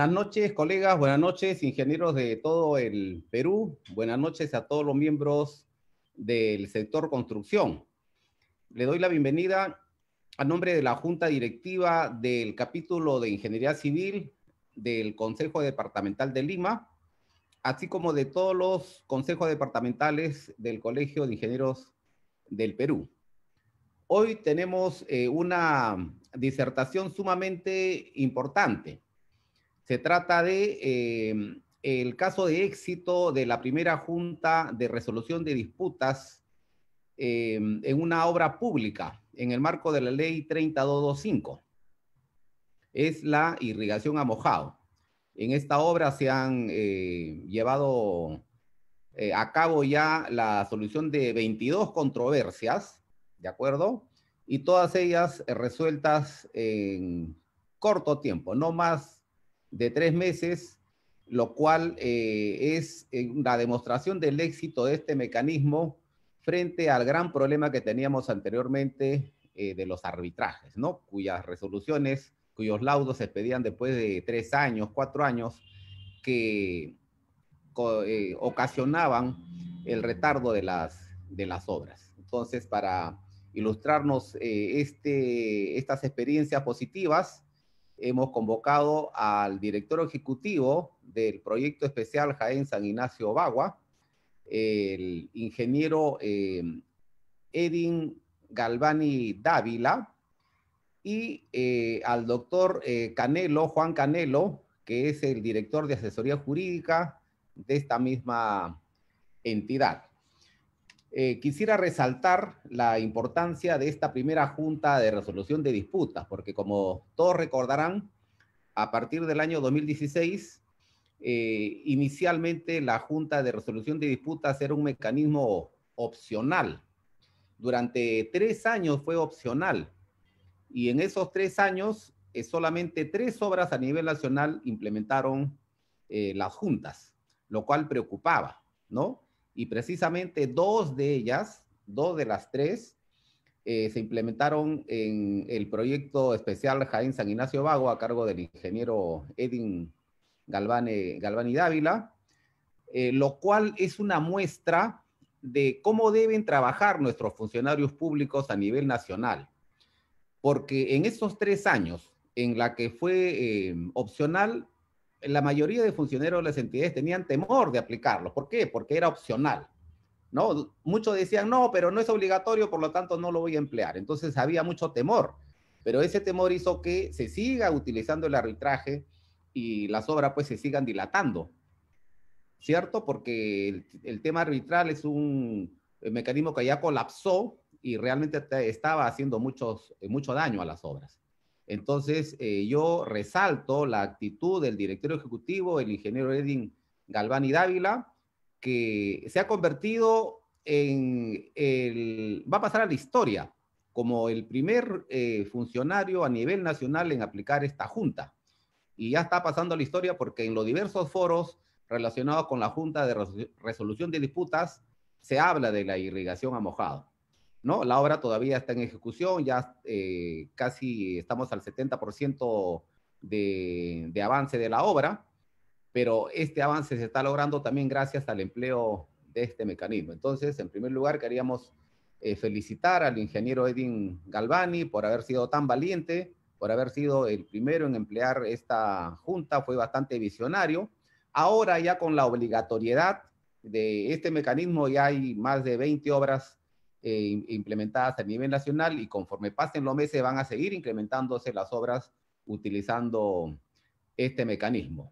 Buenas noches, colegas, buenas noches, ingenieros de todo el Perú, buenas noches a todos los miembros del sector construcción. Le doy la bienvenida a nombre de la Junta Directiva del Capítulo de Ingeniería Civil del Consejo Departamental de Lima, así como de todos los consejos departamentales del Colegio de Ingenieros del Perú. Hoy tenemos eh, una disertación sumamente importante se trata de em, el caso de éxito de la primera junta de resolución de disputas em, en una obra pública en el marco de la ley 3225. Es la irrigación a mojado. En esta obra se han eh, llevado eh, a cabo ya la solución de 22 controversias, ¿de acuerdo? Y todas ellas resueltas en corto tiempo, no más de tres meses, lo cual eh, es la eh, demostración del éxito de este mecanismo frente al gran problema que teníamos anteriormente eh, de los arbitrajes, ¿no? cuyas resoluciones, cuyos laudos se pedían después de tres años, cuatro años, que ocasionaban el retardo de las, de las obras. Entonces, para ilustrarnos este, estas experiencias positivas, hemos convocado al director ejecutivo del proyecto especial Jaén San Ignacio Bagua, el ingeniero eh, Edin Galvani Dávila, y eh, al doctor eh, Canelo, Juan Canelo, que es el director de asesoría jurídica de esta misma entidad. Eh, quisiera resaltar la importancia de esta primera junta de resolución de disputas, porque como todos recordarán, a partir del año 2016, eh, inicialmente la junta de resolución de disputas era un mecanismo opcional. Durante tres años fue opcional y en esos tres años eh, solamente tres obras a nivel nacional implementaron las juntas, lo cual preocupaba, ¿no? y precisamente dos de ellas, dos de las tres, eh, se implementaron en el proyecto especial Jaén San Ignacio Vago a cargo del ingeniero Edin Galvani, y Dávila, eh, lo cual es una muestra de cómo deben trabajar nuestros funcionarios públicos a nivel nacional. Porque en estos tres años en la que fue eh, opcional, la mayoría de funcionarios de las entidades tenían temor de aplicarlo. ¿Por qué? Porque era opcional. ¿no? Muchos decían, no, pero no es obligatorio, por lo tanto no lo voy a emplear. Entonces había mucho temor, pero ese temor hizo que se siga utilizando el arbitraje y las obras pues se sigan dilatando. ¿Cierto? Porque el, tema arbitral es un mecanismo que ya colapsó y realmente estaba haciendo muchos, mucho daño a las obras. Entonces, eh, yo resalto la actitud del director ejecutivo, el ingeniero Edwin Galván y Dávila, que se ha convertido en el, va a pasar a la historia como el primer eh, funcionario a nivel nacional en aplicar esta junta. Y ya está pasando a la historia porque en los diversos foros relacionados con la Junta de Resolución de Disputas se habla de la irrigación a mojado. ¿no? La obra todavía está en ejecución, ya eh, casi estamos al 70% de, avance de la obra, pero este avance se está logrando también gracias al empleo de este mecanismo. Entonces, en primer lugar, queríamos eh, felicitar al ingeniero edin Galvani por haber sido tan valiente, por haber sido el primero en emplear esta junta, fue bastante visionario. Ahora ya con la obligatoriedad de este mecanismo ya hay más de 20 obras eh, implementadas a nivel nacional y conforme pasen los meses van a seguir incrementándose las obras utilizando este mecanismo.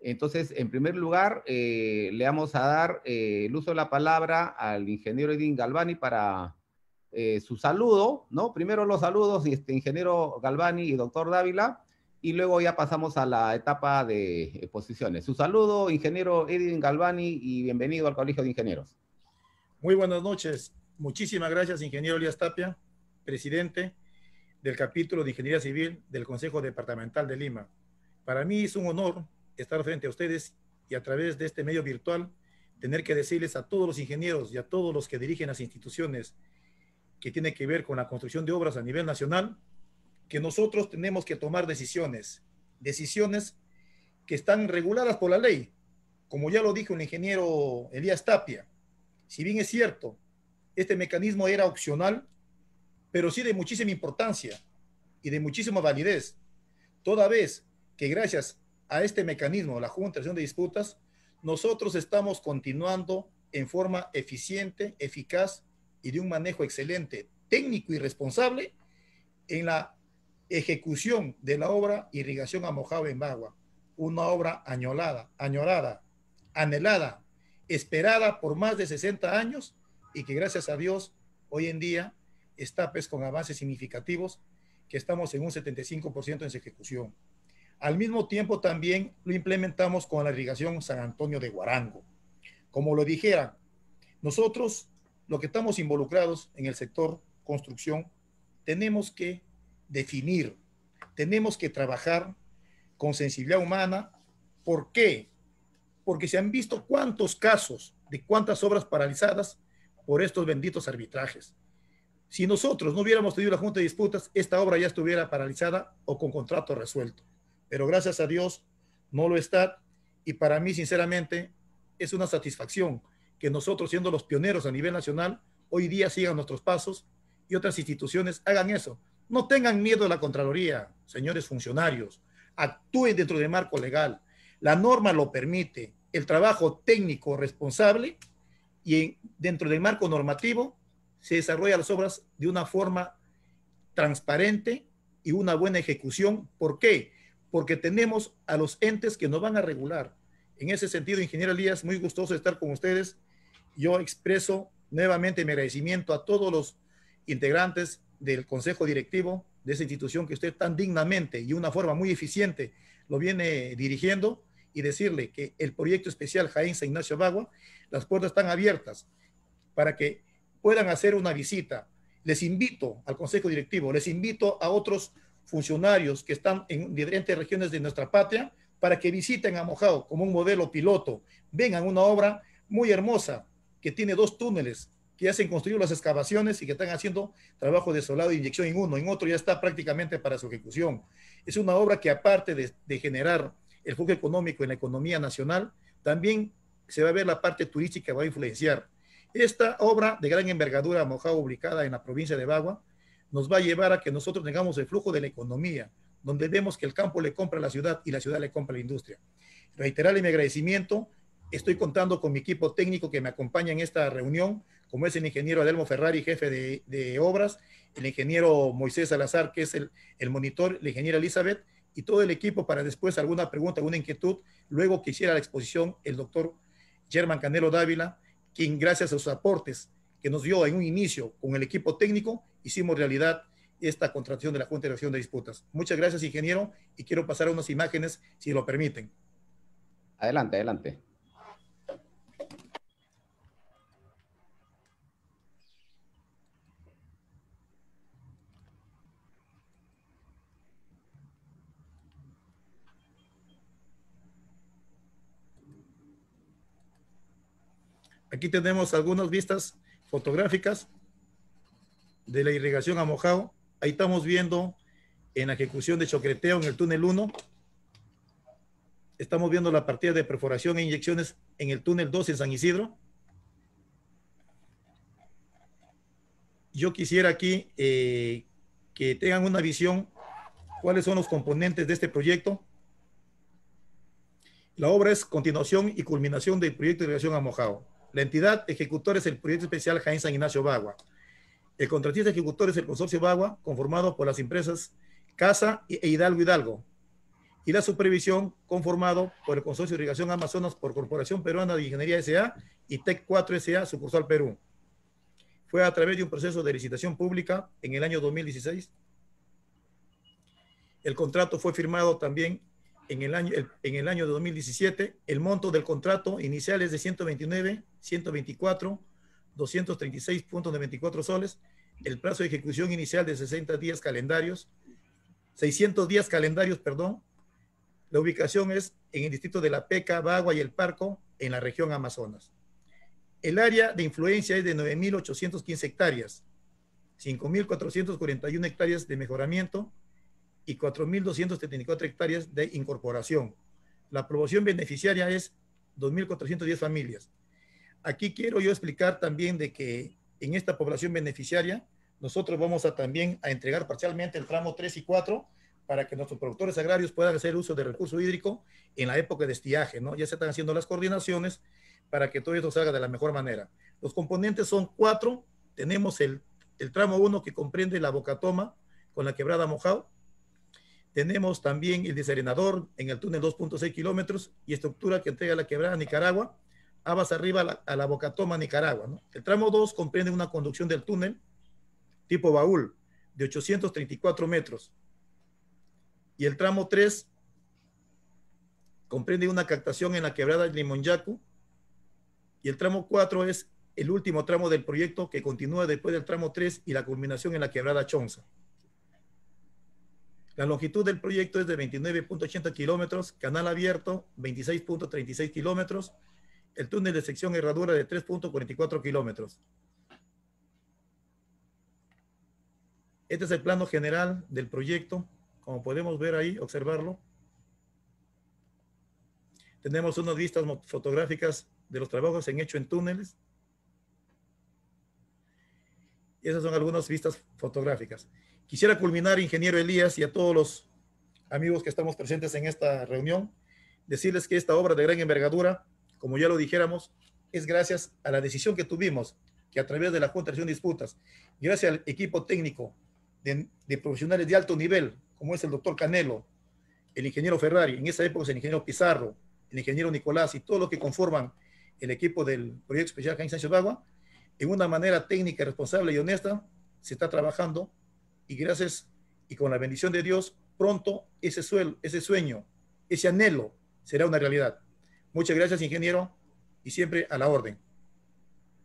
Entonces, en primer lugar, eh, le vamos a dar eh, el uso de la palabra al ingeniero Edín Galvani para su saludo, ¿no? Primero los saludos, este ingeniero Galvani y doctor Dávila, y luego ya pasamos a la etapa de exposiciones, Su saludo, ingeniero Edin Galvani, y bienvenido al Colegio de Ingenieros. Muy buenas noches. Muchísimas gracias, ingeniero Elías Tapia, presidente del capítulo de Ingeniería Civil del Consejo Departamental de Lima. Para mí es un honor estar frente a ustedes y a través de este medio virtual tener que decirles a todos los ingenieros y a todos los que dirigen las instituciones que tiene que ver con la construcción de obras a nivel nacional, que nosotros tenemos que tomar decisiones, decisiones que están reguladas por la ley, como ya lo dijo el ingeniero Elías Tapia. Si bien es cierto, este mecanismo era opcional, pero sí de muchísima importancia y de muchísima validez, toda vez que gracias a este mecanismo, la Junta de Disputas, nosotros estamos continuando en forma eficiente, eficaz y de un manejo excelente, técnico y responsable en la ejecución de la obra Irrigación a Mojave en Bagua, una obra añolada, añorada, anhelada, esperada por más de 60 años y que gracias a Dios hoy en día está pues, con avances significativos que estamos en un 75% en su ejecución. Al mismo tiempo también lo implementamos con la irrigación San Antonio de Guarango. Como lo dijera, nosotros lo que estamos involucrados en el sector construcción tenemos que definir, tenemos que trabajar con sensibilidad humana. ¿Por qué? Porque se han visto cuántos casos de cuántas obras paralizadas por estos benditos arbitrajes. Si nosotros no hubiéramos tenido la Junta de Disputas, esta obra ya estuviera paralizada o con contrato resuelto. Pero gracias a Dios no lo está y para mí, sinceramente, es una satisfacción que nosotros, siendo los pioneros a nivel nacional, hoy día sigan nuestros pasos y otras instituciones hagan eso. No tengan miedo a la Contraloría, señores funcionarios. Actúen dentro del marco legal. La norma lo permite. El trabajo técnico responsable y dentro del marco normativo se desarrollan las obras de una forma transparente y una buena ejecución. ¿Por qué? Porque tenemos a los entes que nos van a regular. En ese sentido, ingeniero Elías, muy gustoso estar con ustedes. Yo expreso nuevamente mi agradecimiento a todos los integrantes del Consejo Directivo de esa institución que usted tan dignamente y de una forma muy eficiente lo viene dirigiendo y decirle que el proyecto especial Jaén San Ignacio Bagua, las puertas están abiertas para que puedan hacer una visita. Les invito al Consejo Directivo, les invito a otros funcionarios que están en diferentes regiones de nuestra patria para que visiten a Mojado como un modelo piloto. Vengan una obra muy hermosa que tiene dos túneles que ya se han construido las excavaciones y que están haciendo trabajo de solado de inyección en uno, en otro ya está prácticamente para su ejecución. Es una obra que aparte de generar el flujo económico en la economía nacional, también se va a ver la parte turística que va a influenciar. Esta obra de gran envergadura mojado ubicada en la provincia de Bagua, nos va a llevar a que nosotros tengamos el flujo de la economía, donde vemos que el campo le compra a la ciudad y la ciudad le compra a la industria. Reiterarle mi agradecimiento. Estoy contando con mi equipo técnico que me acompaña en esta reunión, como es el ingeniero Adelmo Ferrari, jefe de, obras, el ingeniero Moisés Salazar, que es el, el monitor, la ingeniera Elizabeth, y todo el equipo para después alguna pregunta, alguna inquietud, luego que hiciera la exposición el doctor Germán Canelo Dávila, quien gracias a sus aportes que nos dio en un inicio con el equipo técnico, hicimos realidad esta contratación de la Junta de Reacción de Disputas. Muchas gracias, ingeniero, y quiero pasar a unas imágenes, si lo permiten. Adelante, adelante. Aquí tenemos algunas vistas fotográficas de la irrigación a mojado. Ahí estamos viendo en la ejecución de chocreteo en el túnel 1. Estamos viendo la partida de perforación e inyecciones en el túnel 2 en San Isidro. Yo quisiera aquí eh, que tengan una visión cuáles son los componentes de este proyecto. La obra es continuación y culminación del proyecto de irrigación a mojado. La entidad ejecutora es el proyecto especial Jaén San Ignacio Bagua. El contratista ejecutor es el consorcio Bagua, conformado por las empresas Casa e Hidalgo Hidalgo. Y la supervisión, conformado por el consorcio de irrigación Amazonas por Corporación Peruana de Ingeniería S.A. y TEC 4 S.A. sucursal Perú. Fue a través de un proceso de licitación pública en el año 2016. El contrato fue firmado también en el año, en el año de 2017, el monto del contrato inicial es de 129, 124, 24 soles, el plazo de ejecución inicial de 60 días calendarios, 600 días calendarios, perdón. La ubicación es en el distrito de La Peca, Bagua y El Parco, en la región Amazonas. El área de influencia es de 9.815 hectáreas, 5.441 hectáreas de mejoramiento, y 4.274 hectáreas de incorporación. La aprobación beneficiaria es 2.410 familias. Aquí quiero yo explicar también de que en esta población beneficiaria nosotros vamos a también a entregar parcialmente el tramo 3 y 4 para que nuestros productores agrarios puedan hacer uso de recurso hídrico en la época de estiaje, ¿no? Ya se están haciendo las coordinaciones para que todo esto salga de la mejor manera. Los componentes son cuatro. Tenemos el, tramo 1 que comprende la Bocatoma con la quebrada mojado tenemos también el desarenador en el túnel 2.6 kilómetros y estructura que entrega la quebrada Nicaragua, Abas arriba a la, boca toma Bocatoma, Nicaragua. El tramo 2 comprende una conducción del túnel tipo baúl de 834 metros y el tramo 3 comprende una captación en la quebrada Limonyacu y el tramo 4 es el último tramo del proyecto que continúa después del tramo 3 y la culminación en la quebrada Chonza. La longitud del proyecto es de 29.80 kilómetros, canal abierto 26.36 kilómetros, el túnel de sección herradura de 3.44 kilómetros. Este es el plano general del proyecto, como podemos ver ahí, observarlo. Tenemos unas vistas fotográficas de los trabajos en hecho en túneles. Y esas son algunas vistas fotográficas. Quisiera culminar, ingeniero Elías, y a todos los amigos que estamos presentes en esta reunión, decirles que esta obra de gran envergadura, como ya lo dijéramos, es gracias a la decisión que tuvimos, que a través de la Junta de Disputas, gracias al equipo técnico de, profesionales de alto nivel, como es el doctor Canelo, el ingeniero Ferrari, en esa época es el ingeniero Pizarro, el ingeniero Nicolás y todo lo que conforman el equipo del proyecto especial Jaime Sánchez Bagua, en una manera técnica, responsable y honesta, se está trabajando y gracias y con la bendición de Dios, pronto ese, sueño, ese anhelo será una realidad. Muchas gracias, ingeniero, y siempre a la orden.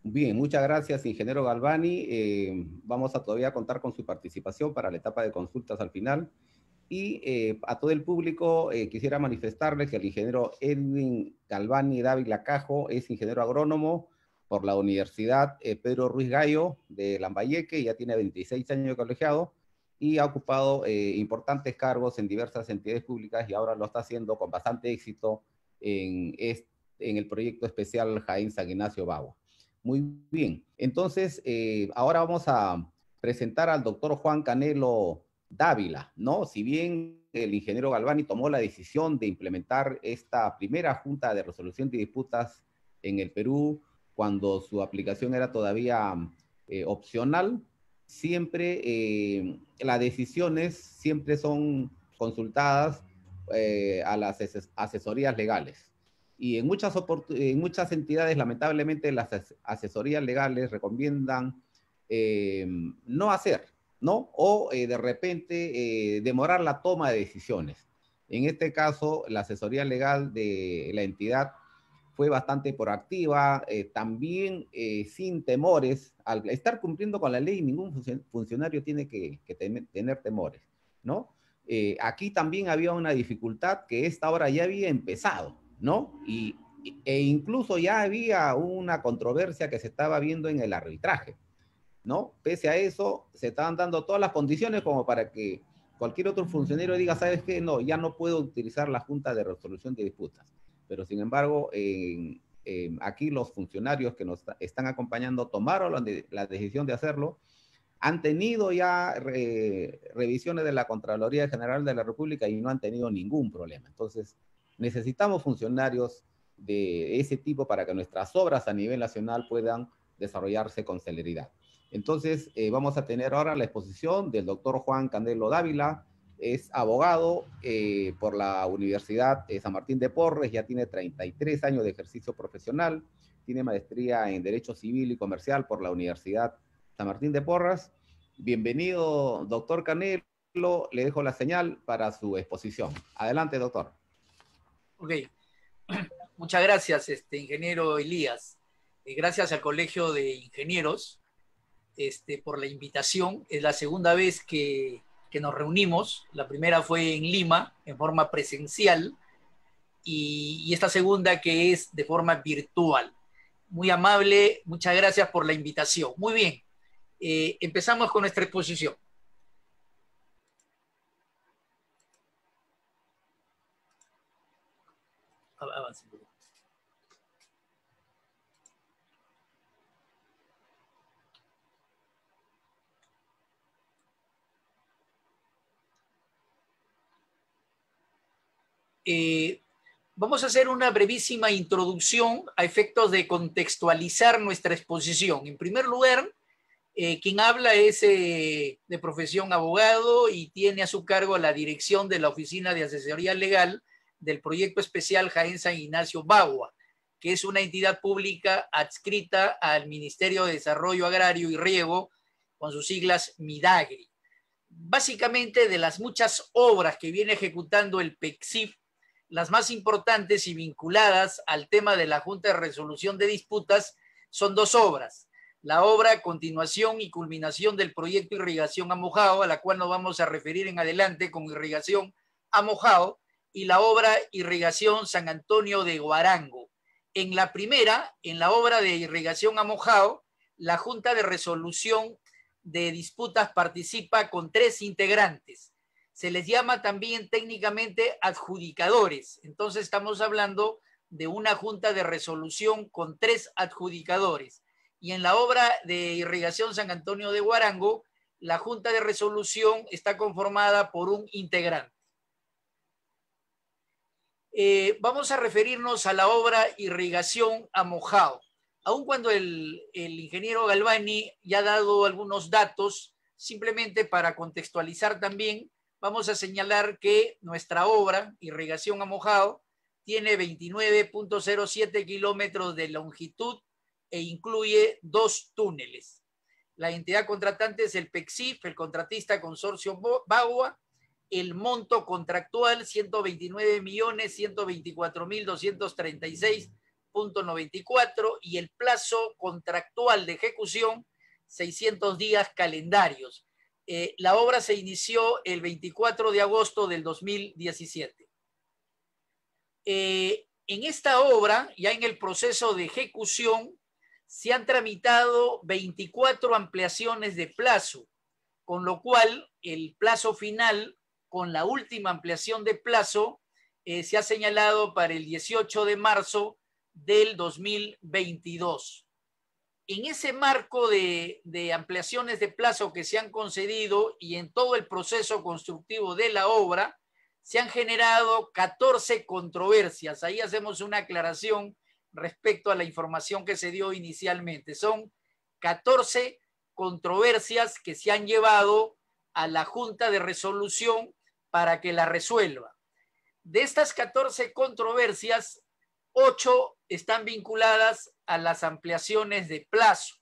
Bien, muchas gracias, ingeniero Galvani. Eh, vamos a todavía contar con su participación para la etapa de consultas al final. Y eh, a todo el público eh, quisiera manifestarles que el ingeniero Edwin Galvani David Lacajo es ingeniero agrónomo por la Universidad eh, Pedro Ruiz Gallo de Lambayeque, ya tiene 26 años de colegiado y ha ocupado eh, importantes cargos en diversas entidades públicas y ahora lo está haciendo con bastante éxito en, en el proyecto especial Jaén San Ignacio Bagua. Muy bien, entonces eh, ahora vamos a presentar al doctor Juan Canelo Dávila, ¿no? Si bien el ingeniero Galvani tomó la decisión de implementar esta primera junta de resolución de disputas en el Perú, cuando su aplicación era todavía eh, opcional, siempre eh, las decisiones siempre son consultadas eh, a las asesorías legales. Y en muchas, en muchas entidades, lamentablemente, las asesorías legales recomiendan no hacer, ¿no? O de repente demorar la toma de decisiones. En este caso, la asesoría legal de la entidad fue bastante proactiva, eh, también eh, sin temores, al estar cumpliendo con la ley, ningún funcionario tiene que, tener temores, ¿no? Eh, aquí también había una dificultad que esta hora ya había empezado, ¿no? Y, e incluso ya había una controversia que se estaba viendo en el arbitraje, ¿no? Pese a eso, se estaban dando todas las condiciones como para que cualquier otro funcionario diga, ¿sabes qué? No, ya no puedo utilizar la Junta de Resolución de Disputas pero sin embargo, aquí los funcionarios que nos están acompañando tomaron la, decisión de hacerlo. Han tenido ya eh, revisiones de la Contraloría General de la República y no han tenido ningún problema. Entonces, necesitamos funcionarios de ese tipo para que nuestras obras a nivel nacional puedan desarrollarse con celeridad. Entonces, eh, vamos a tener ahora la exposición del doctor Juan Candelo Dávila, es abogado eh, por la Universidad eh, San Martín de Porres, ya tiene 33 años de ejercicio profesional, tiene maestría en Derecho Civil y Comercial por la Universidad San Martín de Porras. Bienvenido, doctor Canelo. Le dejo la señal para su exposición. Adelante, doctor. Ok. Muchas gracias, este, ingeniero Elías. Eh, gracias al Colegio de Ingenieros este, por la invitación. Es la segunda vez que que nos reunimos. La primera fue en Lima, en forma presencial, y, esta segunda que es de forma virtual. Muy amable, muchas gracias por la invitación. Muy bien, eh, empezamos con nuestra exposición. Avance un poco. Eh, vamos a hacer una brevísima introducción a efectos de contextualizar nuestra exposición. En primer lugar, eh, quien habla es eh, de profesión abogado y tiene a su cargo la dirección de la Oficina de Asesoría Legal del Proyecto Especial Jaén San Ignacio Bagua, que es una entidad pública adscrita al Ministerio de Desarrollo Agrario y Riego, con sus siglas MIDAGRI. Básicamente, de las muchas obras que viene ejecutando el PECSIF las más importantes y vinculadas al tema de la Junta de Resolución de Disputas son dos obras. La obra continuación y culminación del proyecto Irrigación a Mojado, a la cual nos vamos a referir en adelante con Irrigación a Mojado, y la obra Irrigación San Antonio de Guarango. En la primera, en la obra de Irrigación a Mojado, la Junta de Resolución de Disputas participa con tres integrantes se les llama también técnicamente adjudicadores. Entonces estamos hablando de una junta de resolución con tres adjudicadores. Y en la obra de irrigación San Antonio de Guarango, la junta de resolución está conformada por un integrante. Eh, vamos a referirnos a la obra irrigación a mojado. Aun cuando el, el ingeniero Galvani ya ha dado algunos datos, simplemente para contextualizar también, vamos a señalar que nuestra obra, Irrigación a Mojado, tiene 29.07 kilómetros de longitud e incluye dos túneles. La entidad contratante es el PEXIF, el contratista Consorcio Bagua, el monto contractual 129.124.236.94 y el plazo contractual de ejecución 600 días calendarios. Eh, la obra se inició el 24 de agosto del 2017. Eh, en esta obra, ya en el proceso de ejecución, se han tramitado 24 ampliaciones de plazo, con lo cual el plazo final, con la última ampliación de plazo, eh, se ha señalado para el 18 de marzo del 2022 en ese marco de, ampliaciones de plazo que se han concedido y en todo el proceso constructivo de la obra, se han generado 14 controversias. Ahí hacemos una aclaración respecto a la información que se dio inicialmente. Son 14 controversias que se han llevado a la Junta de Resolución para que la resuelva. De estas 14 controversias, 8 están vinculadas a las ampliaciones de plazo.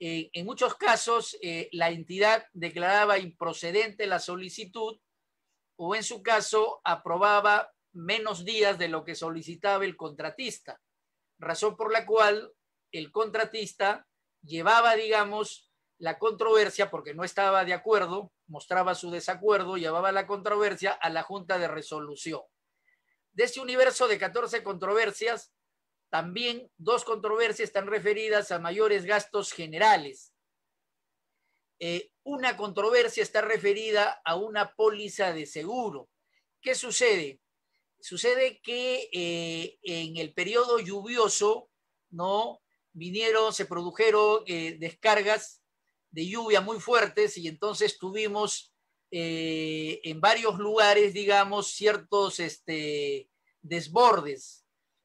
Eh, en muchos casos, eh, la entidad declaraba improcedente la solicitud o en su caso aprobaba menos días de lo que solicitaba el contratista, razón por la cual el contratista llevaba, digamos, la controversia porque no estaba de acuerdo, mostraba su desacuerdo, llevaba la controversia a la Junta de Resolución. De ese universo de 14 controversias, también dos controversias están referidas a mayores gastos generales. Eh, una controversia está referida a una póliza de seguro. ¿Qué sucede? Sucede que eh, en el periodo lluvioso, ¿no? Vinieron, se produjeron eh, descargas de lluvia muy fuertes y entonces tuvimos en varios lugares, digamos, ciertos este, desbordes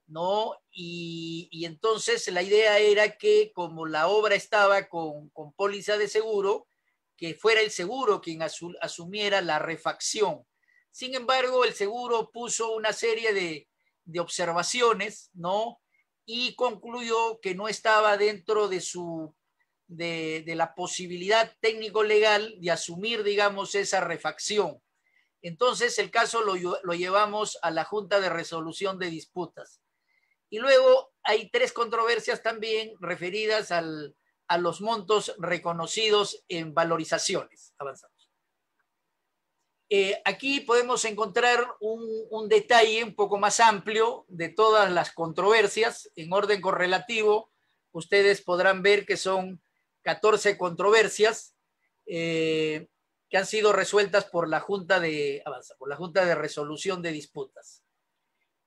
¿no? Y, entonces la idea era que como la obra estaba con, póliza de seguro, que fuera el seguro quien asumiera la refacción. Sin embargo, el seguro puso una serie de, observaciones, ¿no? Y concluyó que no estaba dentro de su de, la posibilidad técnico-legal de asumir, digamos, esa refacción. Entonces, el caso lo, llevamos a la Junta de Resolución de Disputas. Y luego hay tres controversias también referidas a los montos reconocidos en valorizaciones. Avanzamos. Eh, aquí podemos encontrar un, detalle un poco más amplio de todas las controversias en orden correlativo. Ustedes podrán ver que son 14 controversias eh, que han sido resueltas por la Junta de, por la Junta de Resolución de Disputas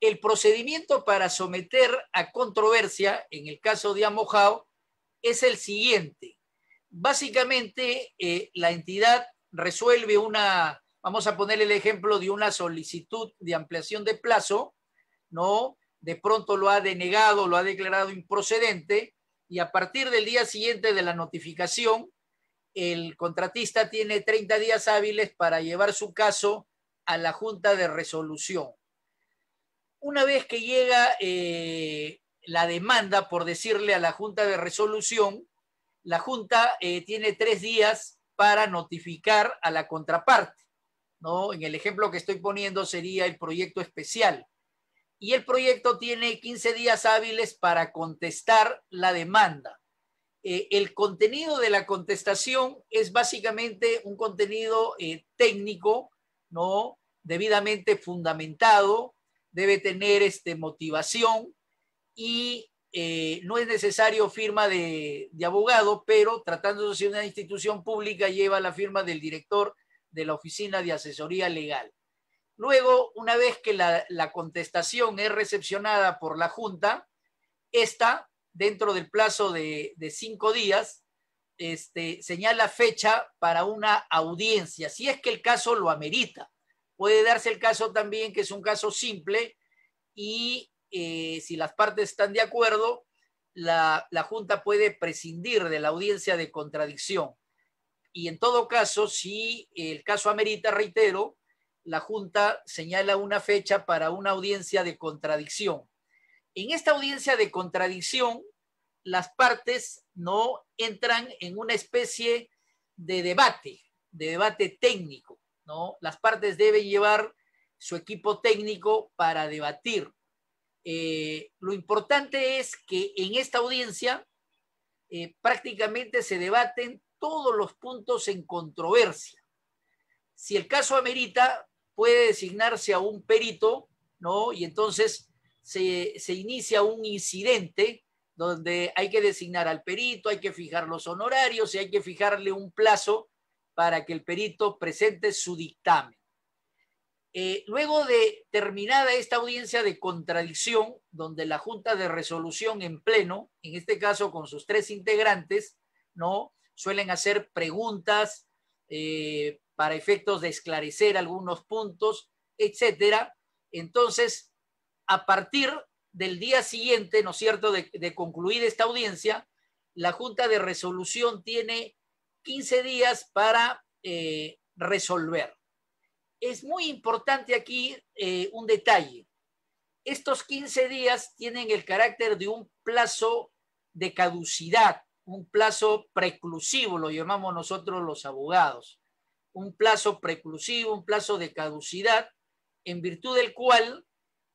el procedimiento para someter a controversia, en el caso de Amojao, es el siguiente. Básicamente, eh, la entidad resuelve una, vamos a poner el ejemplo de una solicitud de ampliación de plazo, ¿no? De pronto lo ha denegado, lo ha declarado improcedente, y a partir del día siguiente de la notificación, el contratista tiene 30 días hábiles para llevar su caso a la Junta de Resolución una vez que llega eh, la demanda, por decirle, a la Junta de Resolución, la Junta eh, tiene tres días para notificar a la contraparte. ¿no? En el ejemplo que estoy poniendo sería el proyecto especial. Y el proyecto tiene 15 días hábiles para contestar la demanda. Eh, el contenido de la contestación es básicamente un contenido técnico, ¿no? debidamente fundamentado, debe tener este, motivación y eh, no es necesario firma de, abogado, pero tratándose de una institución pública lleva la firma del director de la Oficina de Asesoría Legal. Luego, una vez que la, contestación es recepcionada por la Junta, esta, dentro del plazo de, cinco días, este, señala fecha para una audiencia, si es que el caso lo amerita. Puede darse el caso también que es un caso simple y eh, si las partes están de acuerdo, la, la, Junta puede prescindir de la audiencia de contradicción. Y en todo caso, si el caso amerita, reitero, la Junta señala una fecha para una audiencia de contradicción. En esta audiencia de contradicción, las partes no entran en una especie de debate, de debate técnico. Las partes deben llevar su equipo técnico para debatir. Eh, lo importante es que en esta audiencia eh, prácticamente se debaten todos los puntos en controversia. Si el caso amerita, puede designarse a un perito, ¿no? Y entonces se, se inicia un incidente donde hay que designar al perito, hay que fijar los honorarios y hay que fijarle un plazo para que el perito presente su dictamen. Eh, luego de terminada esta audiencia de contradicción, donde la Junta de Resolución en pleno, en este caso con sus tres integrantes, ¿no? suelen hacer preguntas eh, para efectos de esclarecer algunos puntos, etcétera. Entonces, a partir del día siguiente, ¿no es cierto?, de concluir esta audiencia, la Junta de Resolución tiene 15 días para eh, resolver. Es muy importante aquí eh, un detalle. Estos 15 días tienen el carácter de un plazo de caducidad, un plazo preclusivo, lo llamamos nosotros los abogados, un plazo preclusivo, un plazo de caducidad, en virtud del cual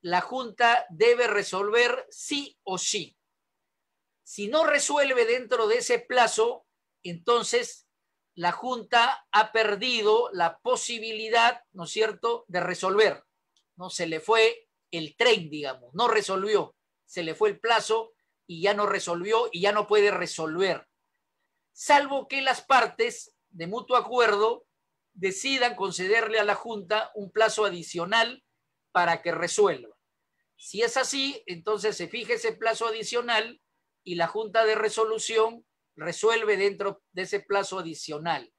la Junta debe resolver sí o sí. Si no resuelve dentro de ese plazo, entonces la Junta ha perdido la posibilidad, ¿no es cierto?, de resolver. ¿no? Se le fue el tren, digamos, no resolvió, se le fue el plazo y ya no resolvió y ya no puede resolver. Salvo que las partes de mutuo acuerdo decidan concederle a la Junta un plazo adicional para que resuelva. Si es así, entonces se fije ese plazo adicional y la Junta de Resolución resuelve dentro de ese plazo adicional.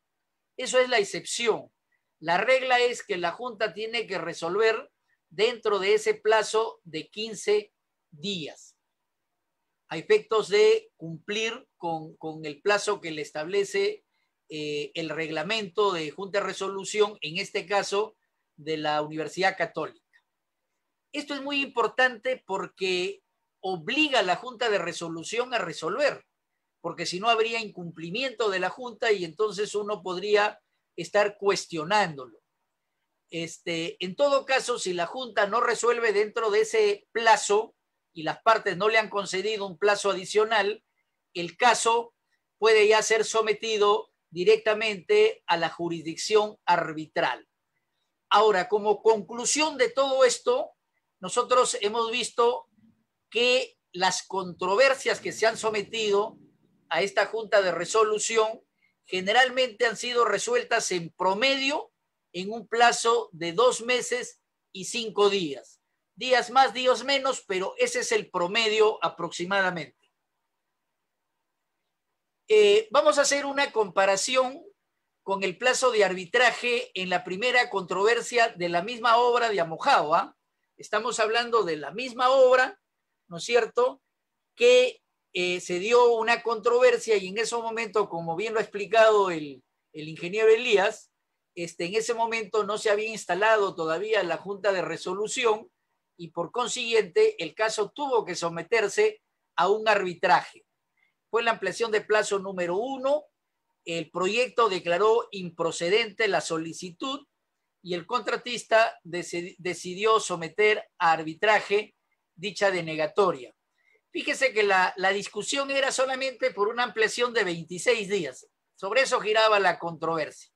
Eso es la excepción. La regla es que la Junta tiene que resolver dentro de ese plazo de 15 días a efectos de cumplir con, el plazo que le establece eh, el reglamento de Junta de Resolución, en este caso de la Universidad Católica. Esto es muy importante porque obliga a la Junta de Resolución a resolver porque si no habría incumplimiento de la Junta y entonces uno podría estar cuestionándolo. Este, en todo caso, si la Junta no resuelve dentro de ese plazo y las partes no le han concedido un plazo adicional, el caso puede ya ser sometido directamente a la jurisdicción arbitral. Ahora, como conclusión de todo esto, nosotros hemos visto que las controversias que se han sometido a esta junta de resolución generalmente han sido resueltas en promedio en un plazo de dos meses y cinco días. Días más, días menos, pero ese es el promedio aproximadamente. Eh, vamos a hacer una comparación con el plazo de arbitraje en la primera controversia de la misma obra de Amojaba. ¿ah? Estamos hablando de la misma obra, ¿no es cierto? Que eh, se dio una controversia y en ese momento, como bien lo ha explicado el, ingeniero Elías, este, en ese momento no se había instalado todavía la Junta de Resolución y por consiguiente el caso tuvo que someterse a un arbitraje. Fue la ampliación de plazo número uno, el proyecto declaró improcedente la solicitud y el contratista decidió someter a arbitraje dicha denegatoria. Fíjese que la, la discusión era solamente por una ampliación de 26 días. Sobre eso giraba la controversia.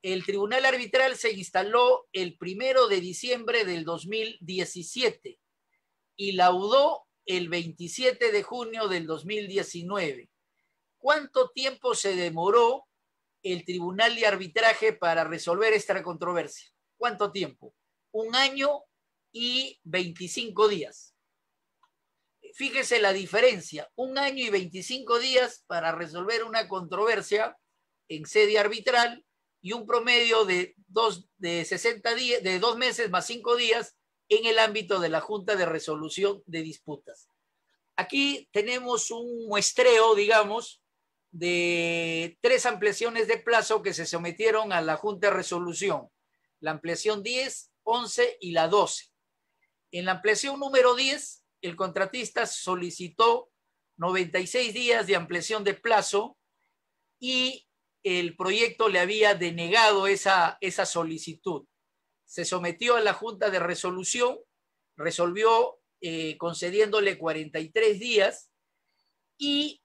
El tribunal arbitral se instaló el primero de diciembre del 2017 y laudó el 27 de junio del 2019. ¿Cuánto tiempo se demoró el Tribunal de Arbitraje para resolver esta controversia? ¿Cuánto tiempo? Un año y 25 días. Fíjese la diferencia, un año y 25 días para resolver una controversia en sede arbitral y un promedio de dos, de 60 días, de dos meses más cinco días en el ámbito de la Junta de Resolución de Disputas. Aquí tenemos un muestreo, digamos, de tres ampliaciones de plazo que se sometieron a la Junta de Resolución. La ampliación 10, 11 y la 12. En la ampliación número 10 el contratista solicitó 96 días de ampliación de plazo y el proyecto le había denegado esa, esa solicitud. Se sometió a la Junta de Resolución, resolvió eh, concediéndole 43 días y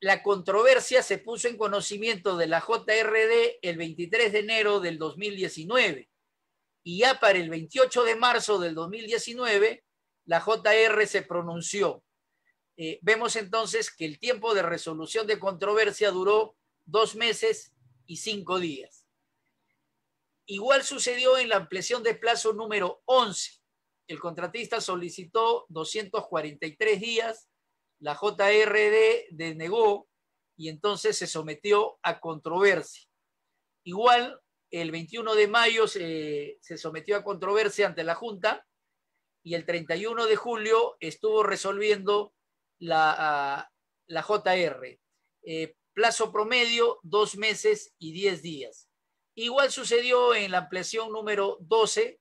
la controversia se puso en conocimiento de la JRD el 23 de enero del 2019 y ya para el 28 de marzo del 2019 la JR se pronunció. Eh, vemos entonces que el tiempo de resolución de controversia duró dos meses y cinco días. Igual sucedió en la ampliación de plazo número 11. El contratista solicitó 243 días, la JRD denegó y entonces se sometió a controversia. Igual, el 21 de mayo se sometió a controversia ante la Junta y el 31 de julio estuvo resolviendo la, ah, JR. Eh, plazo promedio, dos meses y diez días. Igual sucedió en la ampliación número 12,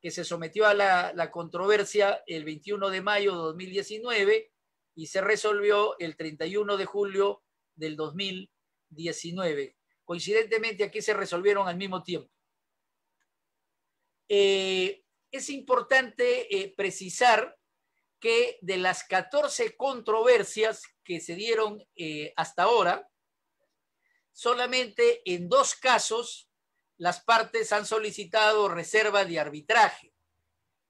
que se sometió a la, la controversia el 21 de mayo de 2019 y se resolvió el 31 de julio del 2019. Coincidentemente, aquí se resolvieron al mismo tiempo. Eh, es importante eh, precisar que de las 14 controversias que se dieron eh, hasta ahora, solamente en dos casos las partes han solicitado reserva de arbitraje.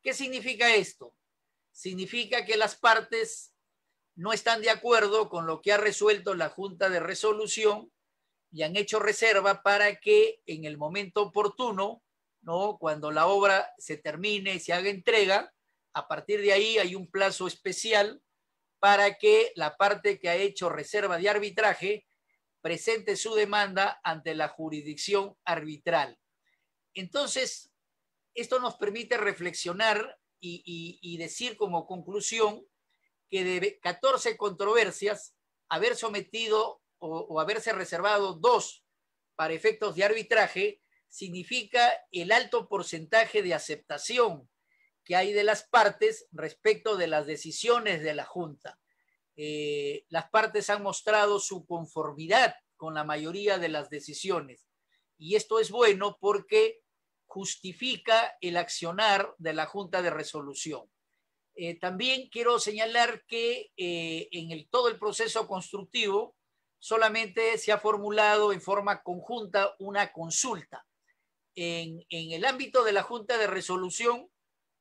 ¿Qué significa esto? Significa que las partes no están de acuerdo con lo que ha resuelto la Junta de Resolución y han hecho reserva para que en el momento oportuno ¿no? Cuando la obra se termine, y se haga entrega, a partir de ahí hay un plazo especial para que la parte que ha hecho reserva de arbitraje presente su demanda ante la jurisdicción arbitral. Entonces, esto nos permite reflexionar y, decir como conclusión que de 14 controversias, haber sometido o haberse reservado dos para efectos de arbitraje significa el alto porcentaje de aceptación que hay de las partes respecto de las decisiones de la Junta. Eh, las partes han mostrado su conformidad con la mayoría de las decisiones. Y esto es bueno porque justifica el accionar de la Junta de Resolución. Eh, también quiero señalar que eh, en todo el proceso constructivo solamente se ha formulado en forma conjunta una consulta en, el ámbito de la Junta de Resolución,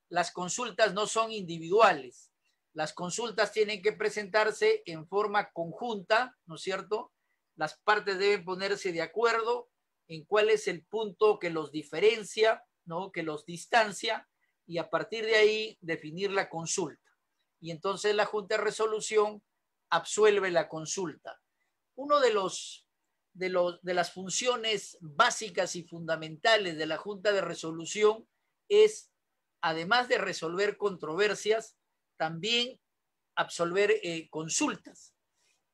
las consultas no son individuales. Las consultas tienen que presentarse en forma conjunta, ¿no es cierto? Las partes deben ponerse de acuerdo en cuál es el punto que los diferencia, ¿no? Que los distancia y a partir de ahí definir la consulta. Y entonces la Junta de Resolución absuelve la consulta. Uno de los de, los, las funciones básicas y fundamentales de la Junta de Resolución es, además de resolver controversias, también absolver eh, consultas.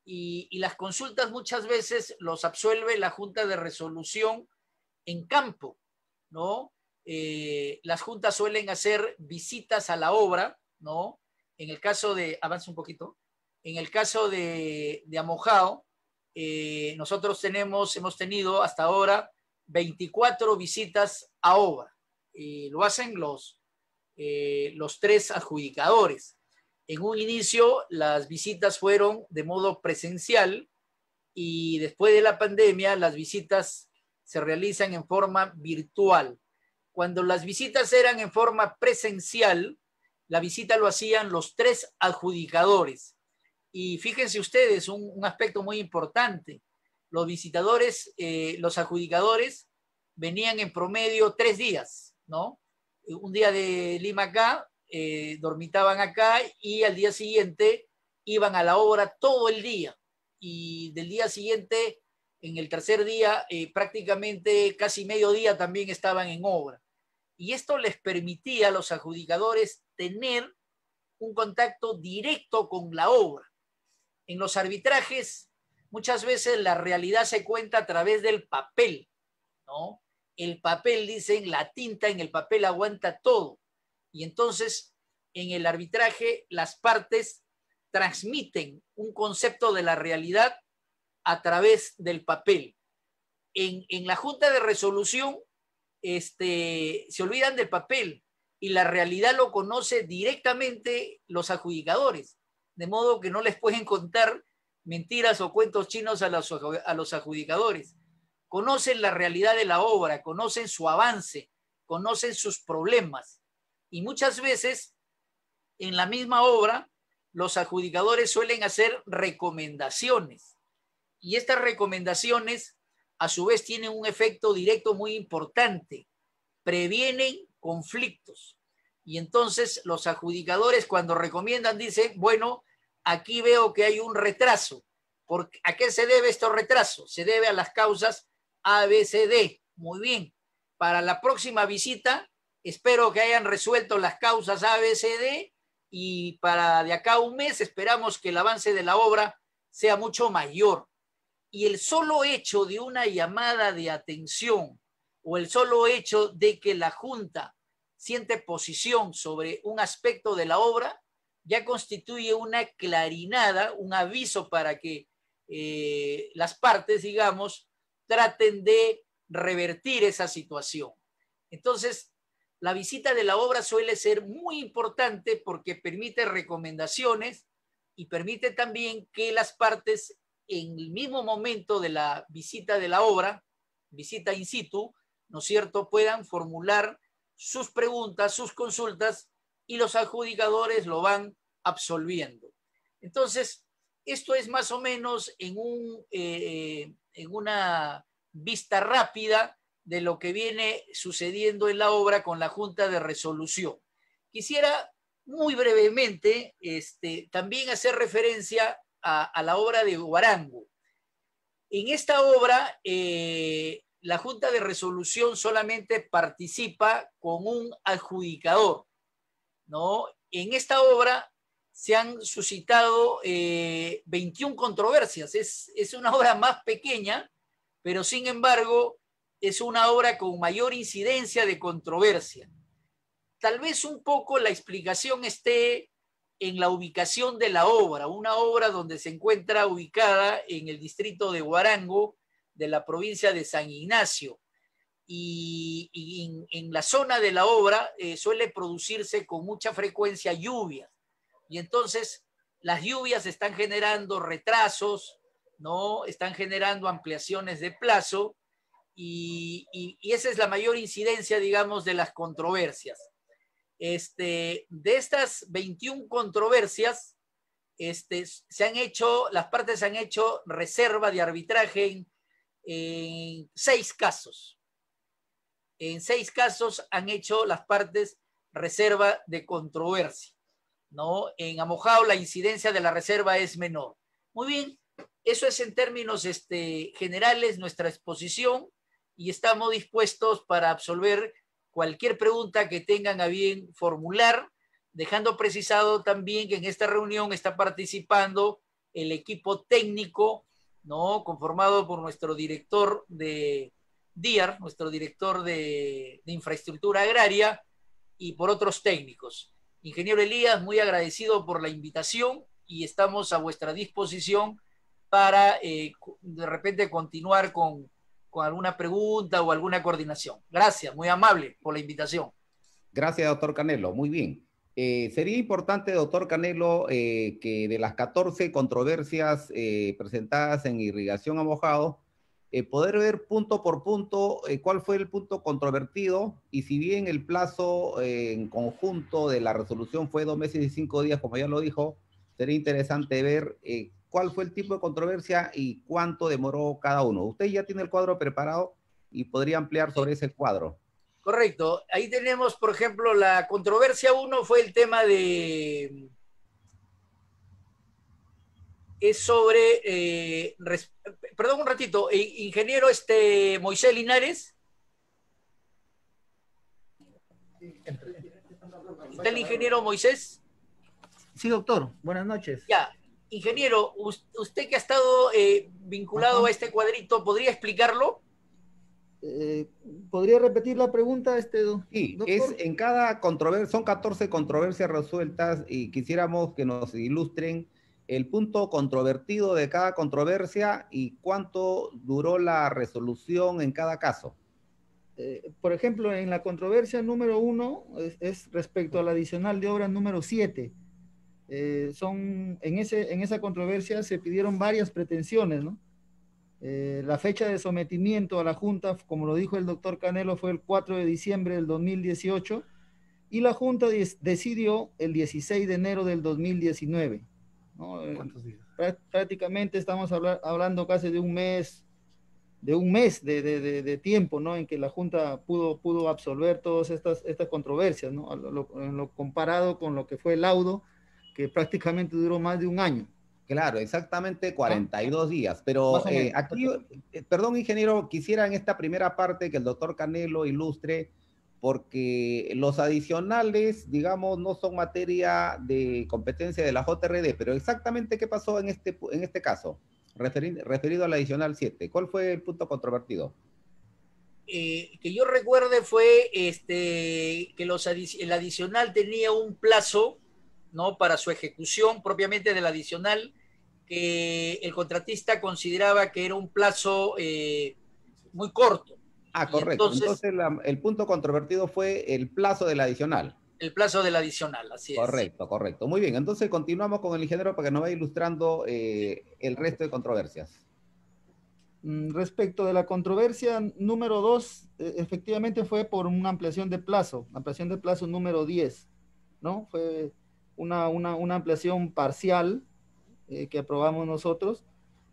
Y, las consultas muchas veces los absuelve la Junta de Resolución en campo, ¿no? Eh, las juntas suelen hacer visitas a la obra, ¿no? En el caso de, Avance un poquito, en el caso de, de Amojao, eh, nosotros tenemos, hemos tenido hasta ahora 24 visitas a obra. Eh, lo hacen los, eh, los tres adjudicadores. En un inicio las visitas fueron de modo presencial y después de la pandemia las visitas se realizan en forma virtual. Cuando las visitas eran en forma presencial, la visita lo hacían los tres adjudicadores y fíjense ustedes, un, aspecto muy importante, los visitadores, eh, los adjudicadores, venían en promedio tres días, ¿no? Eh, un día de Lima acá, eh, dormitaban acá y al día siguiente iban a la obra todo el día. Y del día siguiente, en el tercer día, prácticamente casi medio día también estaban en obra. Y esto les permitía a los adjudicadores tener un contacto directo con la obra en los arbitrajes muchas veces la realidad se cuenta a través del papel, ¿no? El papel, dicen, la tinta en el papel aguanta todo. Y entonces, en el arbitraje, las partes transmiten un concepto de la realidad a través del papel. En, la junta de resolución, este, se olvidan del papel y la realidad lo conoce directamente los adjudicadores de modo que no les pueden contar mentiras o cuentos chinos a los, a los adjudicadores. Conocen la realidad de la obra, conocen su avance, conocen sus problemas. Y muchas veces, en la misma obra, los adjudicadores suelen hacer recomendaciones. Y estas recomendaciones, a su vez, tienen un efecto directo muy importante. Previenen conflictos. Y entonces los adjudicadores cuando recomiendan dicen, bueno, aquí veo que hay un retraso. ¿A qué se debe este retraso? Se debe a las causas ABCD. Muy bien. Para la próxima visita, espero que hayan resuelto las causas ABCD y para de acá a un mes esperamos que el avance de la obra sea mucho mayor. Y el solo hecho de una llamada de atención o el solo hecho de que la Junta siente posición sobre un aspecto de la obra ya constituye una clarinada, un aviso para que eh, las partes, digamos, traten de revertir esa situación. Entonces, la visita de la obra suele ser muy importante porque permite recomendaciones y permite también que las partes en el mismo momento de la visita de la obra, visita in situ, ¿no es cierto?, puedan formular sus preguntas, sus consultas y los adjudicadores lo van absolviendo. Entonces, esto es más o menos en, eh, en una vista rápida de lo que viene sucediendo en la obra con la Junta de Resolución. Quisiera muy brevemente este, también hacer referencia a, la obra de Guarango. En esta obra, eh, la Junta de Resolución solamente participa con un adjudicador, en esta obra se han suscitado 21 eh, controversias. Es, es una obra más pequeña, pero sin embargo es una obra con mayor incidencia de controversia. Tal vez un poco la explicación esté en la ubicación de la obra, una obra donde se encuentra ubicada en el distrito de Huarango de la provincia de San Ignacio y, en, la zona de la obra eh, suele producirse con mucha frecuencia lluvia Y entonces las lluvias están generando retrasos, ¿no? Están generando ampliaciones de plazo y, esa es la mayor incidencia, digamos, de las controversias. Este, de estas 21 controversias, este, se han hecho, las partes han hecho reserva de arbitraje en seis casos en seis casos han hecho las partes reserva de controversia. ¿no? En Amojao la incidencia de la reserva es menor. Muy bien, eso es en términos este, generales nuestra exposición y estamos dispuestos para absolver cualquier pregunta que tengan a bien formular, dejando precisado también que en esta reunión está participando el equipo técnico, ¿no? Conformado por nuestro director de Díaz, nuestro director de, infraestructura agraria, y por otros técnicos. Ingeniero Elías, muy agradecido por la invitación y estamos a vuestra disposición para eh, de repente continuar con, alguna pregunta o alguna coordinación. Gracias, muy amable por la invitación. Gracias, doctor Canelo. Muy bien. Eh, sería importante, doctor Canelo, eh, que de las 14 controversias presentadas en irrigación a mojado, eh, poder ver punto por punto eh, cuál fue el punto controvertido y si bien el plazo eh, en conjunto de la resolución fue dos meses y cinco días, como ya lo dijo, sería interesante ver cuál fue el tipo de controversia y cuánto demoró cada uno. Usted ya tiene el cuadro preparado y podría ampliar sobre ese cuadro. Correcto. Ahí tenemos, por ejemplo, la controversia uno fue el tema de es sobre, eh, perdón un ratito, eh, ingeniero este, Moisés Linares. ¿Está el ingeniero Moisés? Sí, doctor, buenas noches. Ya, ingeniero, usted que ha estado eh, vinculado a este cuadrito, ¿podría explicarlo? ¿Podría repetir la pregunta, este Sí, es en cada controversia, son 14 controversias resueltas y quisiéramos que nos ilustren el punto controvertido de cada controversia y cuánto duró la resolución en cada caso? Eh, por ejemplo, en la controversia número uno es, respecto respecto al adicional de obra número siete. Eh, son, en, ese, en esa controversia se pidieron varias pretensiones, eh, la fecha de sometimiento a la Junta, como lo dijo el doctor Canelo, fue el 4 de diciembre del 2018 y la Junta decidió el 16 de enero del 2019. Eh, ¿Cuántos días? Prácticamente estamos hablando casi de un mes, de un mes de, de, de, tiempo, ¿no? En que la Junta pudo, pudo absolver todas estas, estas controversias, ¿no? Lo, lo, comparado con lo que fue el laudo, que prácticamente duró más de un año. Claro, exactamente 42 días. Pero eh, aquí, eh, perdón, ingeniero, quisiera en esta primera parte que el doctor Canelo ilustre porque los adicionales, digamos, no son materia de competencia de la JRD, pero exactamente qué pasó en este, en este caso, referido, al adicional 7. ¿Cuál fue el punto controvertido? Eh, que yo recuerde fue este, que el adicional tenía un plazo ¿no? para su ejecución propiamente del adicional, que el contratista consideraba que era un plazo eh, muy corto. Ah, correcto. entonces, el punto controvertido fue el plazo del adicional. El plazo del adicional, así es. Correcto, correcto. Muy bien, entonces continuamos con el ingeniero para que nos vaya ilustrando eh, el resto de controversias. Mm, respecto de la controversia número dos, e, efectivamente fue por una ampliación de plazo, ampliación de plazo número 10, ¿no? Fue una, ampliación parcial eh, que aprobamos nosotros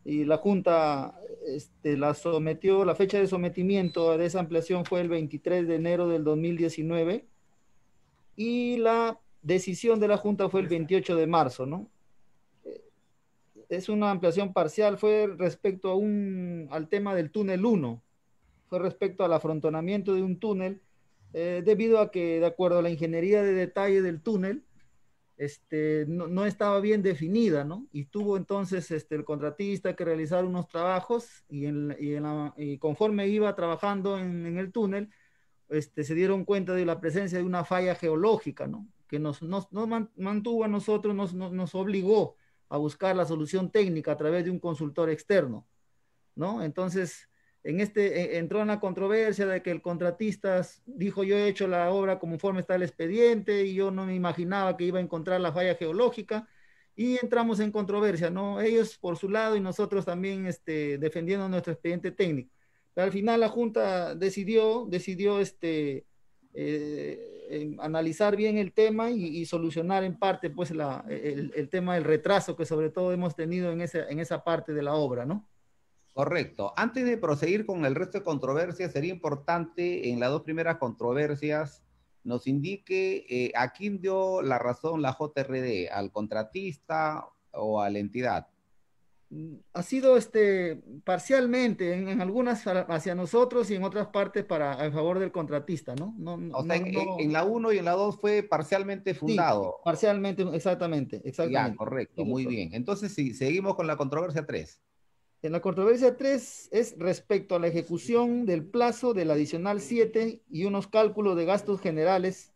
y la Junta este, la sometió, la fecha de sometimiento de esa ampliación fue el 23 de enero del 2019 y la decisión de la Junta fue el 28 de marzo, ¿no? Es una ampliación parcial, fue respecto a un, al tema del túnel 1, fue respecto al afrontonamiento de un túnel, eh, debido a que, de acuerdo a la ingeniería de detalle del túnel, este, no, estaba bien definida, ¿no? Y tuvo entonces este, el contratista que realizar unos trabajos y, conforme iba trabajando en, el túnel, este, se dieron cuenta de la presencia de una falla geológica, ¿no? Que nos, mantuvo a nosotros, nos, obligó a buscar la solución técnica a través de un consultor externo, ¿no? Entonces, en este, e, entró en la controversia de que el contratista dijo yo he hecho la obra conforme está el expediente y yo no me imaginaba que iba a encontrar la falla geológica y entramos en controversia, ¿no? Ellos por su lado y nosotros también este, defendiendo nuestro expediente técnico. Pero al final la Junta decidió, decidió este, eh, analizar bien el tema y, solucionar en parte pues la, el, el, tema del retraso que sobre todo hemos tenido en esa, en esa parte de la obra, ¿no? Correcto. Antes de proseguir con el resto de controversias, sería importante en las dos primeras controversias nos indique eh, a quién dio la razón la JRD, al contratista o a la entidad. Mm, ha sido este, parcialmente, en, algunas hacia nosotros y en otras partes para, a favor del contratista, ¿no? no, o sea, en, la 1 y en la 2 fue parcialmente fundado. parcialmente, exactamente, exactamente. correcto, muy bien. Entonces, sí, seguimos con la controversia 3. En la controversia 3 es respecto a la ejecución del plazo del adicional 7 y unos cálculos de gastos generales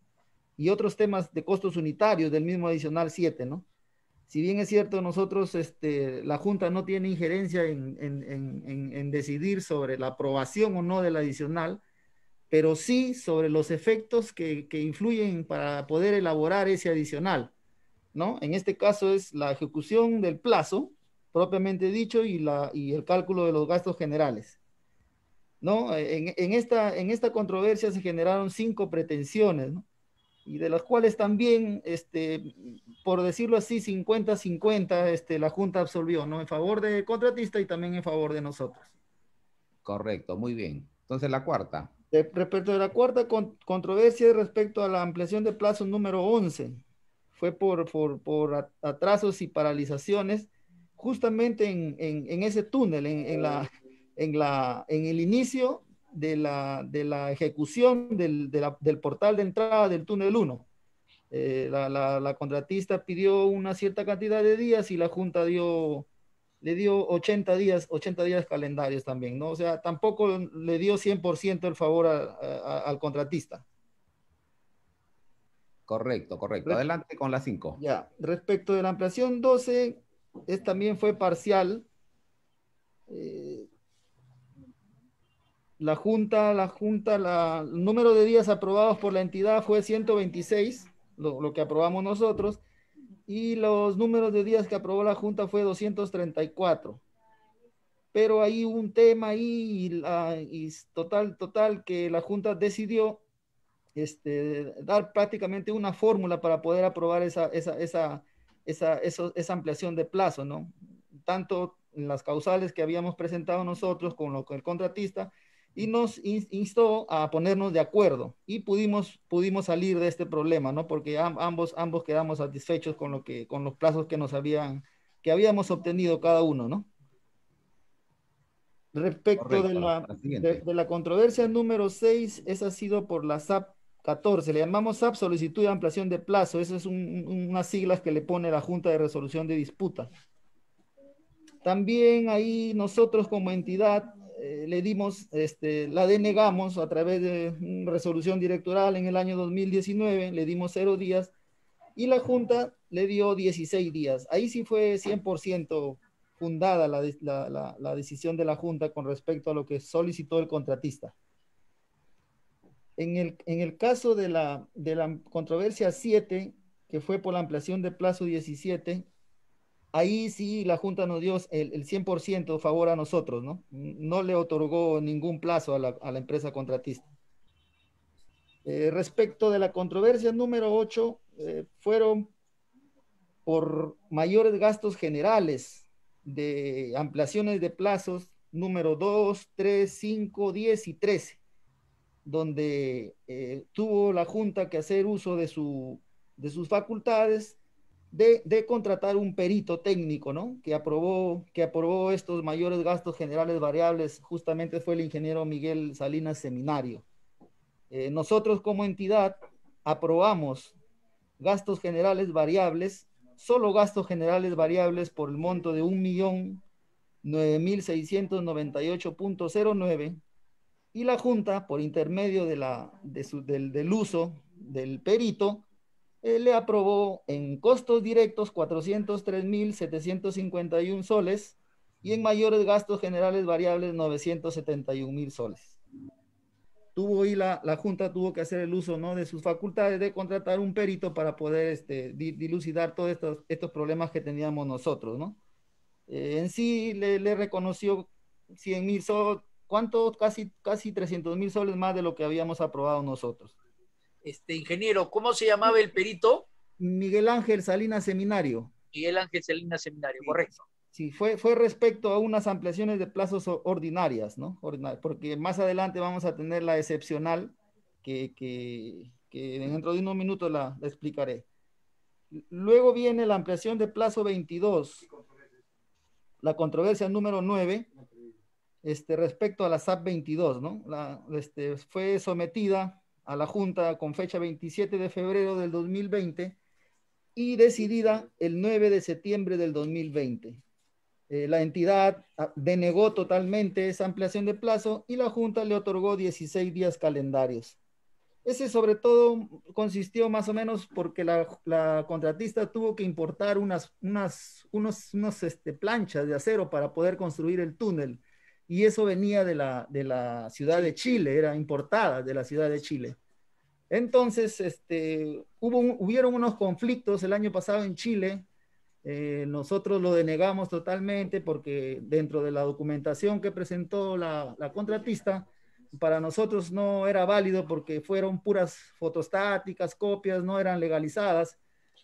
y otros temas de costos unitarios del mismo adicional 7, ¿no? Si bien es cierto, nosotros, este, la Junta no tiene injerencia en, decidir sobre la aprobación o no del adicional, pero sí sobre los efectos que, que, influyen para poder elaborar ese adicional, ¿no? En este caso es la ejecución del plazo, propiamente dicho y, la, y el cálculo de los gastos generales. ¿No? En, en, esta, en esta controversia se generaron cinco pretensiones, ¿no? y de las cuales también, este, por decirlo así, 50-50 este, la Junta absolvió, ¿no? En favor del contratista y también en favor de nosotros. Correcto, muy bien. Entonces la cuarta. respecto de la cuarta controversia respecto a la ampliación de plazo número 11, fue por, por, por atrasos y paralizaciones justamente en, ese túnel, en, la, en, la, en el inicio de la, ejecución del, portal de entrada del túnel 1. Eh, la, contratista pidió una cierta cantidad de días y la Junta dio, le dio 80 días, 80 días calendarios también, ¿no? O sea, tampoco le dio 100% el favor al contratista. Correcto, correcto. Adelante con la 5. Ya, respecto de la ampliación 12, es, también fue parcial. Eh, la junta, la junta, el número de días aprobados por la entidad fue 126, lo, que aprobamos nosotros, y los números de días que aprobó la junta fue 234. Pero hay un tema ahí y, total, total, que la junta decidió este, dar prácticamente una fórmula para poder aprobar esa, esa, esa, esa ampliación de plazo, ¿no? Tanto las causales que habíamos presentado nosotros con, lo, con el contratista y nos instó a ponernos de acuerdo y pudimos, pudimos salir de este problema, ¿no? Porque ambos, ambos quedamos satisfechos con, lo que, con los plazos que nos habían, que habíamos obtenido cada uno, ¿no? Respecto de, la, de, la controversia número 6, esa ha sido por la SAP 14, le llamamos SAP solicitud de ampliación de plazo. Esas son unas siglas que le pone la Junta de Resolución de Disputa. También ahí nosotros como entidad eh, le dimos, este, la denegamos a través de resolución directoral en el año 2019, le dimos cero días y la Junta le dio 16 días. Ahí sí fue 100% fundada la decisión de la Junta con respecto a lo que solicitó el contratista. En el, caso de la, la controversia 7, que fue por la ampliación de plazo 17, ahí sí la Junta nos dio el, 100% 100% favor a nosotros, ¿no? No le otorgó ningún plazo a la, empresa contratista. Eh, respecto de la controversia número 8, eh, fueron por mayores gastos generales de ampliaciones de plazos número 2, 3, 5, 10 y 13 donde eh, tuvo la Junta que hacer uso de, sus facultades de, contratar un perito técnico, ¿no? Que aprobó, que aprobó estos mayores gastos generales variables, justamente fue el ingeniero Miguel Salinas Seminario. Eh, nosotros como entidad aprobamos gastos generales variables, solo gastos generales variables por el monto de 1.9698.09 y la Junta, por intermedio de la, del, uso del perito, eh, le aprobó en costos directos 403.751 soles y en mayores gastos generales variables 971.000 soles. Tuvo y la, la, Junta tuvo que hacer el uso ¿no? de sus facultades de contratar un perito para poder este, dilucidar todos estos, estos problemas que teníamos nosotros. ¿no? Eh, en sí le, le reconoció 100 mil soles, ¿Cuánto? Casi, casi 300 mil soles más de lo que habíamos aprobado nosotros. Este ingeniero, ¿cómo se llamaba el perito? Miguel Ángel Salinas Seminario. Miguel Ángel Salinas Seminario, correcto. Sí, fue, fue respecto a unas ampliaciones de plazos ordinarias, ¿no? porque más adelante vamos a tener la excepcional, que, dentro de unos minutos la, la, explicaré. Luego viene la ampliación de plazo 22, la controversia número 9, este, respecto a la SAP 22, este, fue sometida a la Junta con fecha 27 de febrero del 2020 y decidida el 9 de septiembre del 2020. Eh, la entidad ah, denegó totalmente esa ampliación de plazo y la Junta le otorgó 16 días calendarios. Ese sobre todo consistió más o menos porque la, contratista tuvo que importar unas, unas unos, unos este, planchas de acero para poder construir el túnel y eso venía de la, de la ciudad de Chile, era importada de la ciudad de Chile. Entonces, este, hubo hubieron unos conflictos el año pasado en Chile. Eh, nosotros lo denegamos totalmente porque dentro de la documentación que presentó la, contratista, para nosotros no era válido porque fueron puras fotostáticas, copias, no eran legalizadas.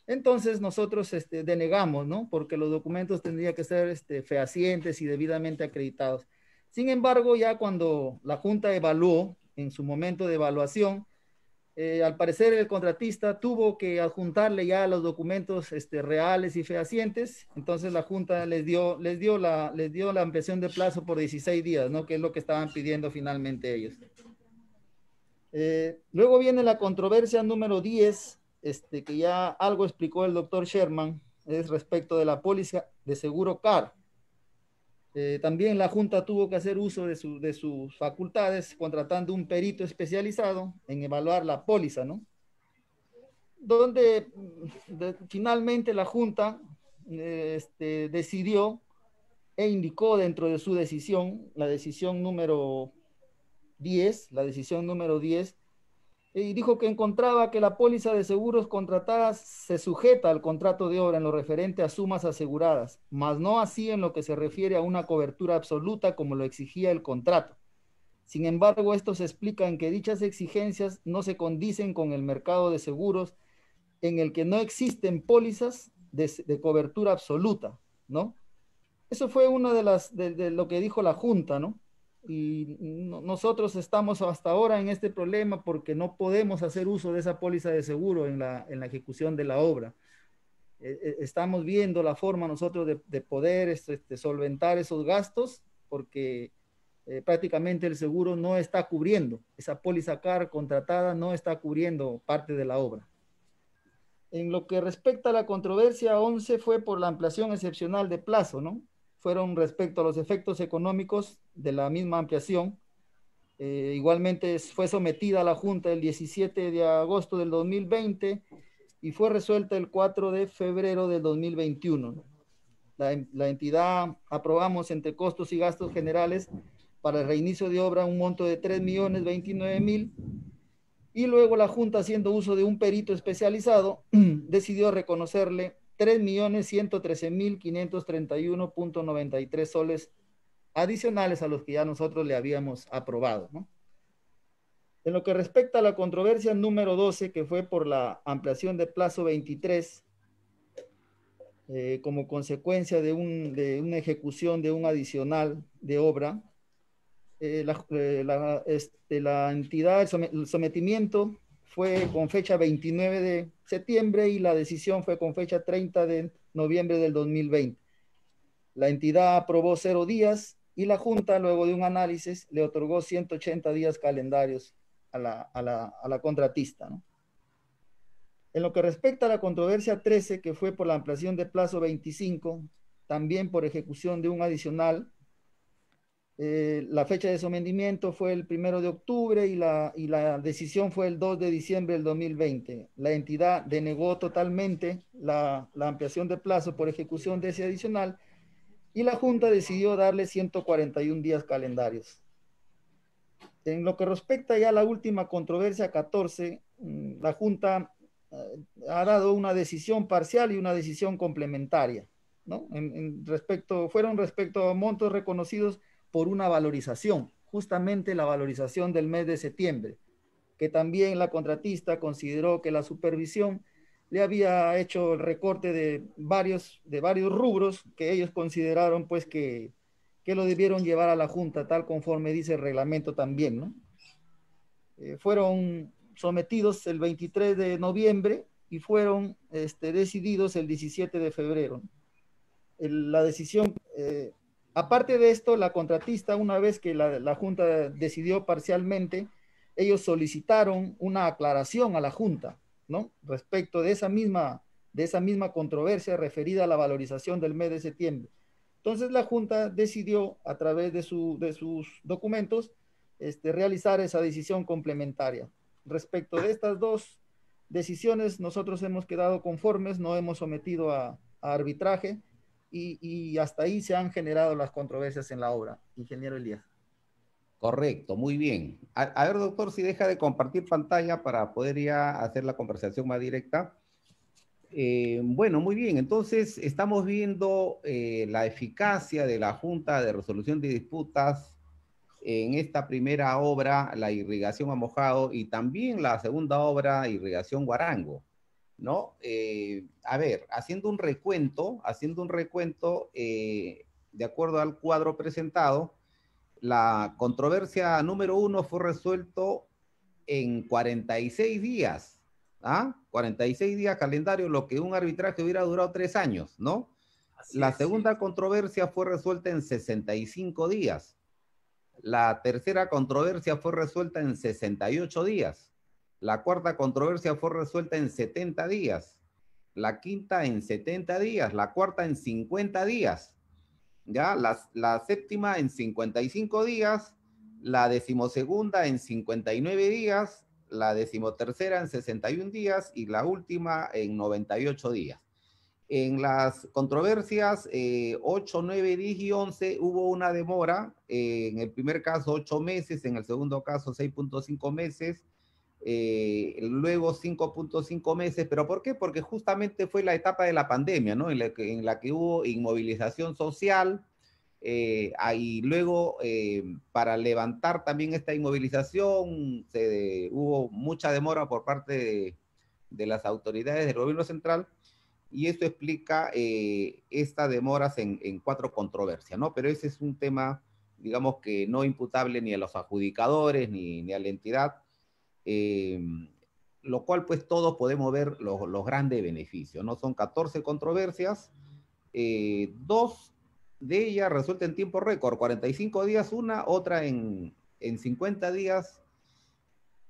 Entonces nosotros este, denegamos, ¿no? Porque los documentos tendrían que ser este, fehacientes y debidamente acreditados. Sin embargo, ya cuando la Junta evaluó, en su momento de evaluación, eh, al parecer el contratista tuvo que adjuntarle ya los documentos este, reales y fehacientes, entonces la Junta les dio, les, dio la, les dio la ampliación de plazo por 16 días, ¿no? que es lo que estaban pidiendo finalmente ellos. Eh, luego viene la controversia número 10, este, que ya algo explicó el doctor Sherman, es respecto de la póliza de seguro CAR. Eh, también la Junta tuvo que hacer uso de, sus facultades contratando un perito especializado en evaluar la póliza, ¿no? Donde mm, finalmente la Junta eh, este, decidió e indicó dentro de su decisión, la decisión número 10, la decisión número 10, y dijo que encontraba que la póliza de seguros contratada se sujeta al contrato de obra en lo referente a sumas aseguradas, mas no así en lo que se refiere a una cobertura absoluta como lo exigía el contrato. Sin embargo, esto se explica en que dichas exigencias no se condicen con el mercado de seguros en el que no existen pólizas de, cobertura absoluta, ¿no? Eso fue una de las de lo que dijo la Junta, ¿no? y nosotros estamos hasta ahora en este problema porque no podemos hacer uso de esa póliza de seguro en la, en la ejecución de la obra. E, e, estamos viendo la forma nosotros de, poder este, este, solventar esos gastos porque eh, prácticamente el seguro no está cubriendo, esa póliza CAR contratada no está cubriendo parte de la obra. En lo que respecta a la controversia 11 fue por la ampliación excepcional de plazo, ¿no? fueron respecto a los efectos económicos de la misma ampliación. Eh, igualmente fue sometida a la Junta el 17 de agosto del 2020 y fue resuelta el 4 de febrero del 2021. La, la entidad aprobamos entre costos y gastos generales para el reinicio de obra un monto de mil y luego la Junta, haciendo uso de un perito especializado, decidió reconocerle 3.113.531.93 soles adicionales a los que ya nosotros le habíamos aprobado. En lo que respecta a la controversia número 12, que fue por la ampliación de plazo 23, eh, como consecuencia de, una ejecución de un adicional de obra, eh, la, eh, este, la entidad, el sometimiento fue con fecha 29 de septiembre y la decisión fue con fecha 30 de noviembre del 2020. La entidad aprobó cero días y la Junta, luego de un análisis, le otorgó 180 días calendarios a la, a contratista. En lo que respecta a la controversia 13, que fue por la ampliación de plazo 25, también por ejecución de un adicional eh, la fecha de sometimiento fue el primero de octubre y la, y la decisión fue el 2 de diciembre del 2020. La entidad denegó totalmente la, la ampliación de plazo por ejecución de ese adicional y la Junta decidió darle 141 días calendarios. En lo que respecta ya a la última controversia 14, mm, la Junta eh, ha dado una decisión parcial y una decisión complementaria, ¿no? En, respecto, fueron respecto a montos reconocidos por una valorización, justamente la valorización del mes de septiembre, que también la contratista consideró que la supervisión le había hecho el recorte de varios, de varios rubros que ellos consideraron pues que, que lo debieron llevar a la Junta, tal conforme dice el reglamento también, eh, fueron sometidos el 23 de noviembre y fueron este, decididos el 17 de febrero. la decisión eh, Aparte de esto, la contratista, una vez que la, Junta decidió parcialmente, ellos solicitaron una aclaración a la Junta, ¿no? Respecto de esa misma, de esa misma controversia referida a la valorización del mes de septiembre. Entonces la Junta decidió, a través de, de sus documentos, este, realizar esa decisión complementaria. Respecto de estas dos decisiones, nosotros hemos quedado conformes, no hemos sometido a arbitraje y, hasta ahí se han generado las controversias en la obra. Ingeniero Elías. Correcto, muy bien. A, ver, doctor, si deja de compartir pantalla para poder ya hacer la conversación más directa. Eh, bueno, muy bien. Entonces, estamos viendo eh, la eficacia de la Junta de Resolución de Disputas en esta primera obra, la irrigación a mojado, y también la segunda obra, irrigación guarango. ¿no? Eh, a ver, haciendo un recuento, haciendo un recuento, eh, de acuerdo al cuadro presentado, la controversia número uno fue resuelto en 46 días, ¿ah? 46 días calendario, lo que un arbitraje hubiera durado tres años, ¿no? la segunda controversia fue resuelta en 65 días. La tercera controversia fue resuelta en 68 días. La cuarta controversia fue resuelta en 70 días. La quinta en 70 días. La cuarta en 50 días. ¿Ya? La, séptima en 55 días. La decimosegunda en 59 días. La decimotercera en 61 días. Y la última en 98 días. En las controversias 8, 9, 10 y 11 hubo una demora. Eh, en el primer caso 8 meses, en el segundo caso 6.5 meses, eh, luego 5.5 meses, pero ¿por qué? Porque justamente fue la etapa de la pandemia, ¿no? En la que, hubo inmovilización social, y eh, luego eh, para levantar también esta inmovilización se, eh, hubo mucha demora por parte de, las autoridades del gobierno central y esto explica estas demoras en, en, cuatro controversias, ¿no? Pero ese es un tema, digamos que no imputable ni a los adjudicadores ni, ni a la entidad, eh, lo cual pues todos podemos ver los, grandes beneficios, ¿no? Son 14 controversias, eh, dos de ellas resultan en tiempo récord, 45 días una, otra en, en 50 días,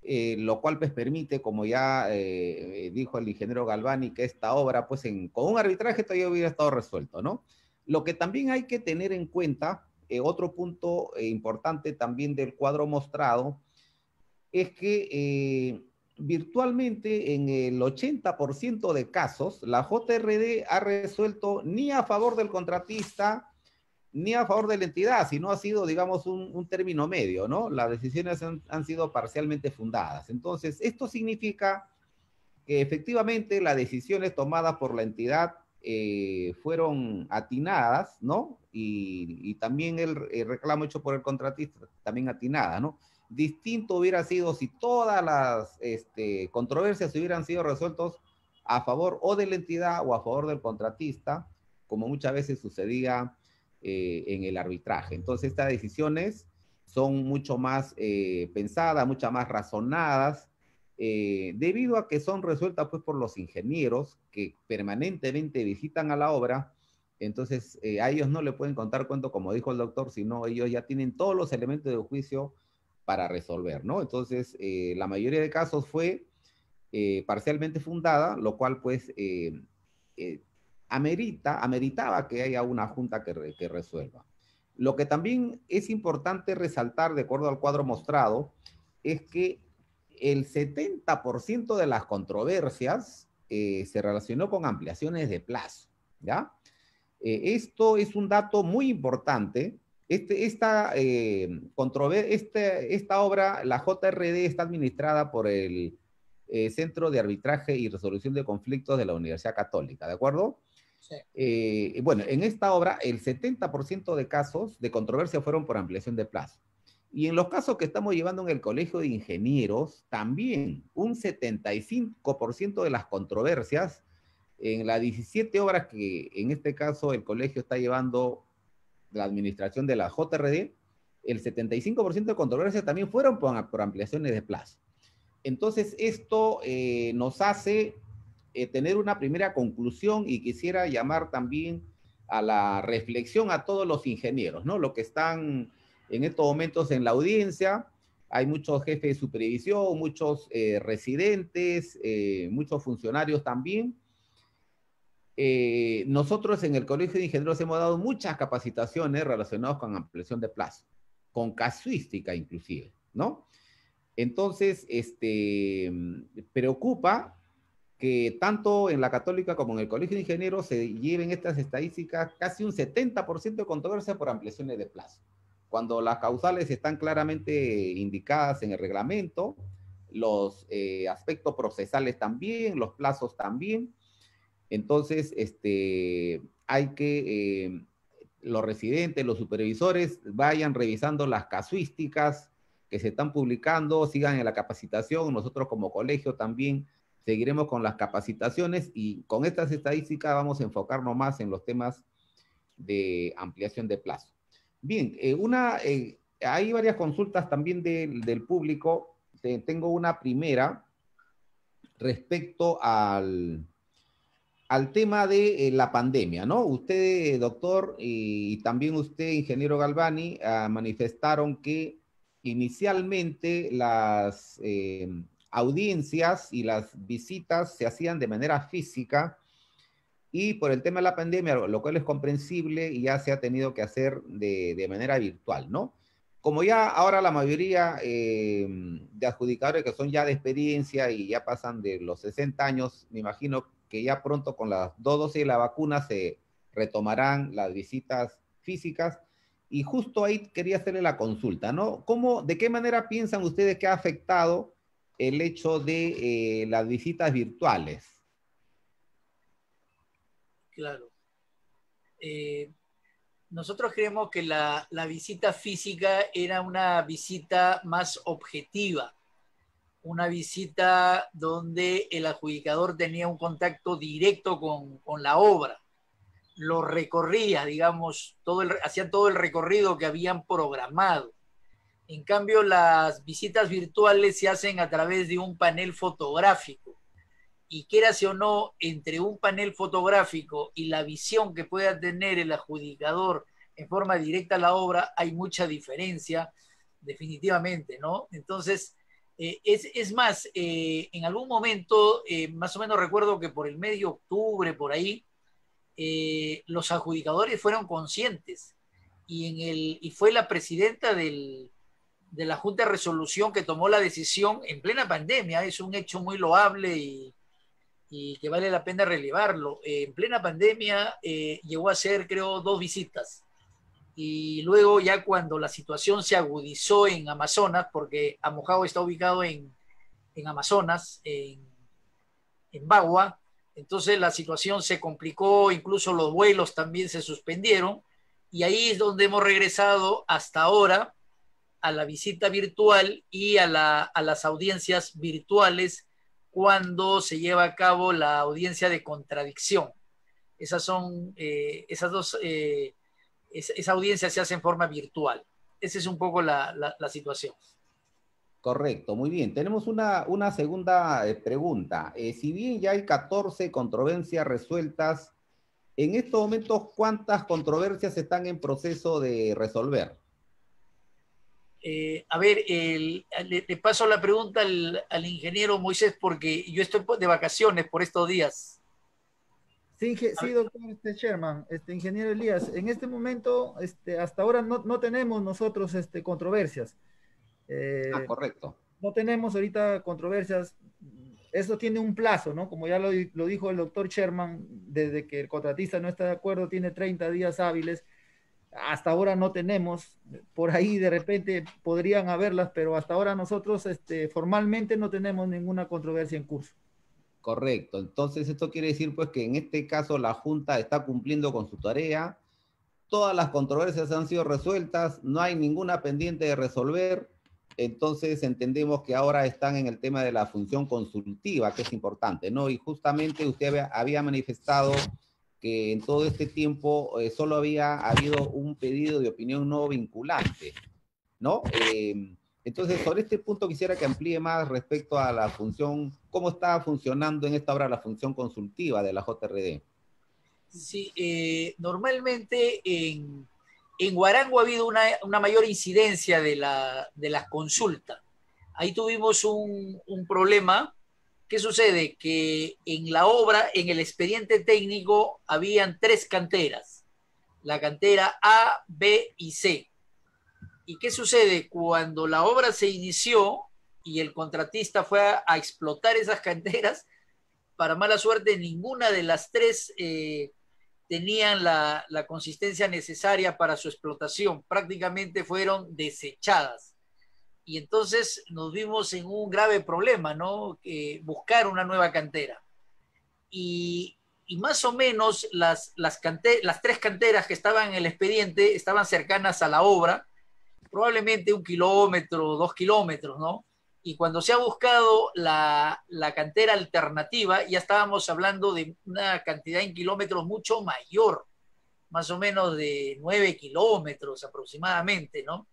eh, lo cual pues permite, como ya dijo el ingeniero Galvani, que esta obra pues en, con un arbitraje todavía hubiera estado resuelto, ¿no? Lo que también hay que tener en cuenta, otro punto importante también del cuadro mostrado, es que eh, virtualmente en el 80% de casos la JRD ha resuelto ni a favor del contratista ni a favor de la entidad, sino ha sido, digamos, un, término medio, ¿no? Las decisiones han, sido parcialmente fundadas. Entonces, esto significa que efectivamente las decisiones tomadas por la entidad eh, fueron atinadas, ¿no? Y, también el, reclamo hecho por el contratista también atinada, ¿no? Distinto hubiera sido si todas las este, controversias hubieran sido resueltos a favor o de la entidad o a favor del contratista, como muchas veces sucedía eh, en el arbitraje. Entonces, estas decisiones son mucho más eh, pensadas, mucho más razonadas, eh, debido a que son resueltas pues, por los ingenieros que permanentemente visitan a la obra. Entonces, a ellos no le pueden contar cuento, como dijo el doctor, sino ellos ya tienen todos los elementos de juicio para resolver, ¿no? Entonces, eh, la mayoría de casos fue eh, parcialmente fundada, lo cual pues eh, amerita, ameritaba que haya una junta que, resuelva. Lo que también es importante resaltar, de acuerdo al cuadro mostrado, es que el 70% de las controversias se relacionó con ampliaciones de plazo, ¿ya? esto es un dato muy importante este, esta, eh, este, esta obra, la JRD, está administrada por el eh, Centro de Arbitraje y Resolución de Conflictos de la Universidad Católica, ¿de acuerdo? Eh, bueno, en esta obra el 70% de casos de controversia fueron por ampliación de plazo. Y en los casos que estamos llevando en el Colegio de Ingenieros, también un 75% de las controversias en las 17 obras que en este caso el colegio está llevando la administración de la JRD, el 75% de controversias también fueron por, ampliaciones de plazo. Entonces, esto eh, nos hace eh, tener una primera conclusión y quisiera llamar también a la reflexión a todos los ingenieros, ¿no? Los que están en estos momentos en la audiencia, hay muchos jefes de supervisión, muchos eh, residentes, muchos funcionarios también, eh, nosotros en el Colegio de Ingenieros hemos dado muchas capacitaciones relacionadas con ampliación de plazo, con casuística inclusive, ¿no? Entonces, este, preocupa que tanto en la Católica como en el Colegio de Ingenieros se lleven estas estadísticas casi un 70% de controversia por ampliaciones de plazo. Cuando las causales están claramente indicadas en el reglamento, los eh, aspectos procesales también, los plazos también, entonces, este, hay que eh, los residentes, los supervisores vayan revisando las casuísticas que se están publicando, sigan en la capacitación, nosotros como colegio también seguiremos con las capacitaciones y con estas estadísticas vamos a enfocarnos más en los temas de ampliación de plazo. Bien, eh, una, eh, hay varias consultas también del público. Tengo una primera respecto al, al tema de eh, la pandemia, ¿no? Usted, doctor, y también usted, ingeniero Galvani, ah, manifestaron que inicialmente las em, audiencias y las visitas se hacían de manera física y por el tema de la pandemia, lo cual es comprensible, ya se ha tenido que hacer de, manera virtual, ¿no? Como ya ahora la mayoría em, de adjudicadores que son ya de experiencia y ya pasan de los 60 años, me imagino que ya pronto con las dos dosis de la vacuna se retomarán las visitas físicas. Y justo ahí quería hacerle la consulta, ¿no? ¿Cómo, ¿De qué manera piensan ustedes que ha afectado el hecho de eh, las visitas virtuales? Claro. Eh, nosotros creemos que la, la, visita física era una visita más objetiva, una visita donde el adjudicador tenía un contacto directo con, la obra. Lo recorría, digamos, todo el, hacían todo el recorrido que habían programado. En cambio, las visitas virtuales se hacen a través de un panel fotográfico. Y quieras o no, entre un panel fotográfico y la visión que pueda tener el adjudicador en forma directa a la obra, hay mucha diferencia, definitivamente, ¿no? Entonces, eh, es, más, eh, en algún momento, eh, más o menos recuerdo que por el medio octubre, por ahí, los adjudicadores fueron conscientes y, en el, y fue la presidenta de la Junta de Resolución que tomó la decisión en plena pandemia. Es un hecho muy loable y, que vale la pena relevarlo. en plena pandemia llegó a ser, creo, dos visitas y luego ya cuando la situación se agudizó en Amazonas, porque Amojao está ubicado en, Amazonas, en, Bagua, entonces la situación se complicó, incluso los vuelos también se suspendieron y ahí es donde hemos regresado hasta ahora a la visita virtual y a, la, a las audiencias virtuales cuando se lleva a cabo la audiencia de contradicción. Esas son eh, esas dos eh, esa audiencia se hace en forma virtual. Esa es un poco la, situación. Correcto, muy bien. Tenemos una, segunda eh, pregunta. Eh, si bien ya hay 14 controversias resueltas, en estos momentos, ¿cuántas controversias están en proceso de resolver? Eh, a ver, le, le, paso la pregunta al, al, ingeniero Moisés porque yo estoy de vacaciones por estos días. Sí, doctor este, Sherman, este ingeniero Elías, en este momento, este, hasta ahora no, no tenemos nosotros este, controversias. Eh, ah, correcto. No tenemos ahorita controversias. Eso tiene un plazo, ¿no? Como ya lo, dijo el doctor Sherman, desde que el contratista no está de acuerdo, tiene 30 días hábiles. Hasta ahora no tenemos. Por ahí de repente podrían haberlas, pero hasta ahora nosotros este, formalmente no tenemos ninguna controversia en curso. Correcto. Entonces, esto quiere decir pues que en este caso la Junta está cumpliendo con su tarea. Todas las controversias han sido resueltas, no hay ninguna pendiente de resolver. Entonces entendemos que ahora están en el tema de la función consultiva, que es importante, ¿no? Y justamente usted había manifestado que en todo este tiempo eh, solo había habido un pedido de opinión no vinculante, ¿no? Eh, entonces, sobre este punto quisiera que amplíe más respecto a la función cómo estaba funcionando en esta obra la función consultiva de la JRD. Sí, eh, normalmente en, en, Guarango ha habido una, mayor incidencia de, la, de las consultas. Ahí tuvimos un, un problema. ¿Qué sucede? Que en la obra, en el expediente técnico, habían tres canteras. La cantera A, B y C. ¿Y qué sucede? Cuando la obra se inició, y el contratista fue a, explotar esas canteras. Para mala suerte, ninguna de las tres eh, tenían la, consistencia necesaria para su explotación. Prácticamente fueron desechadas. Y entonces nos vimos en un grave problema, ¿no? buscar una nueva cantera. Y, más o menos las, las, cante, las tres canteras que estaban en el expediente estaban cercanas a la obra, probablemente un kilómetro, dos kilómetros, ¿no? y cuando se ha buscado la, cantera alternativa, ya estábamos hablando de una cantidad en kilómetros mucho mayor, más o menos de nueve kilómetros aproximadamente, ¿no?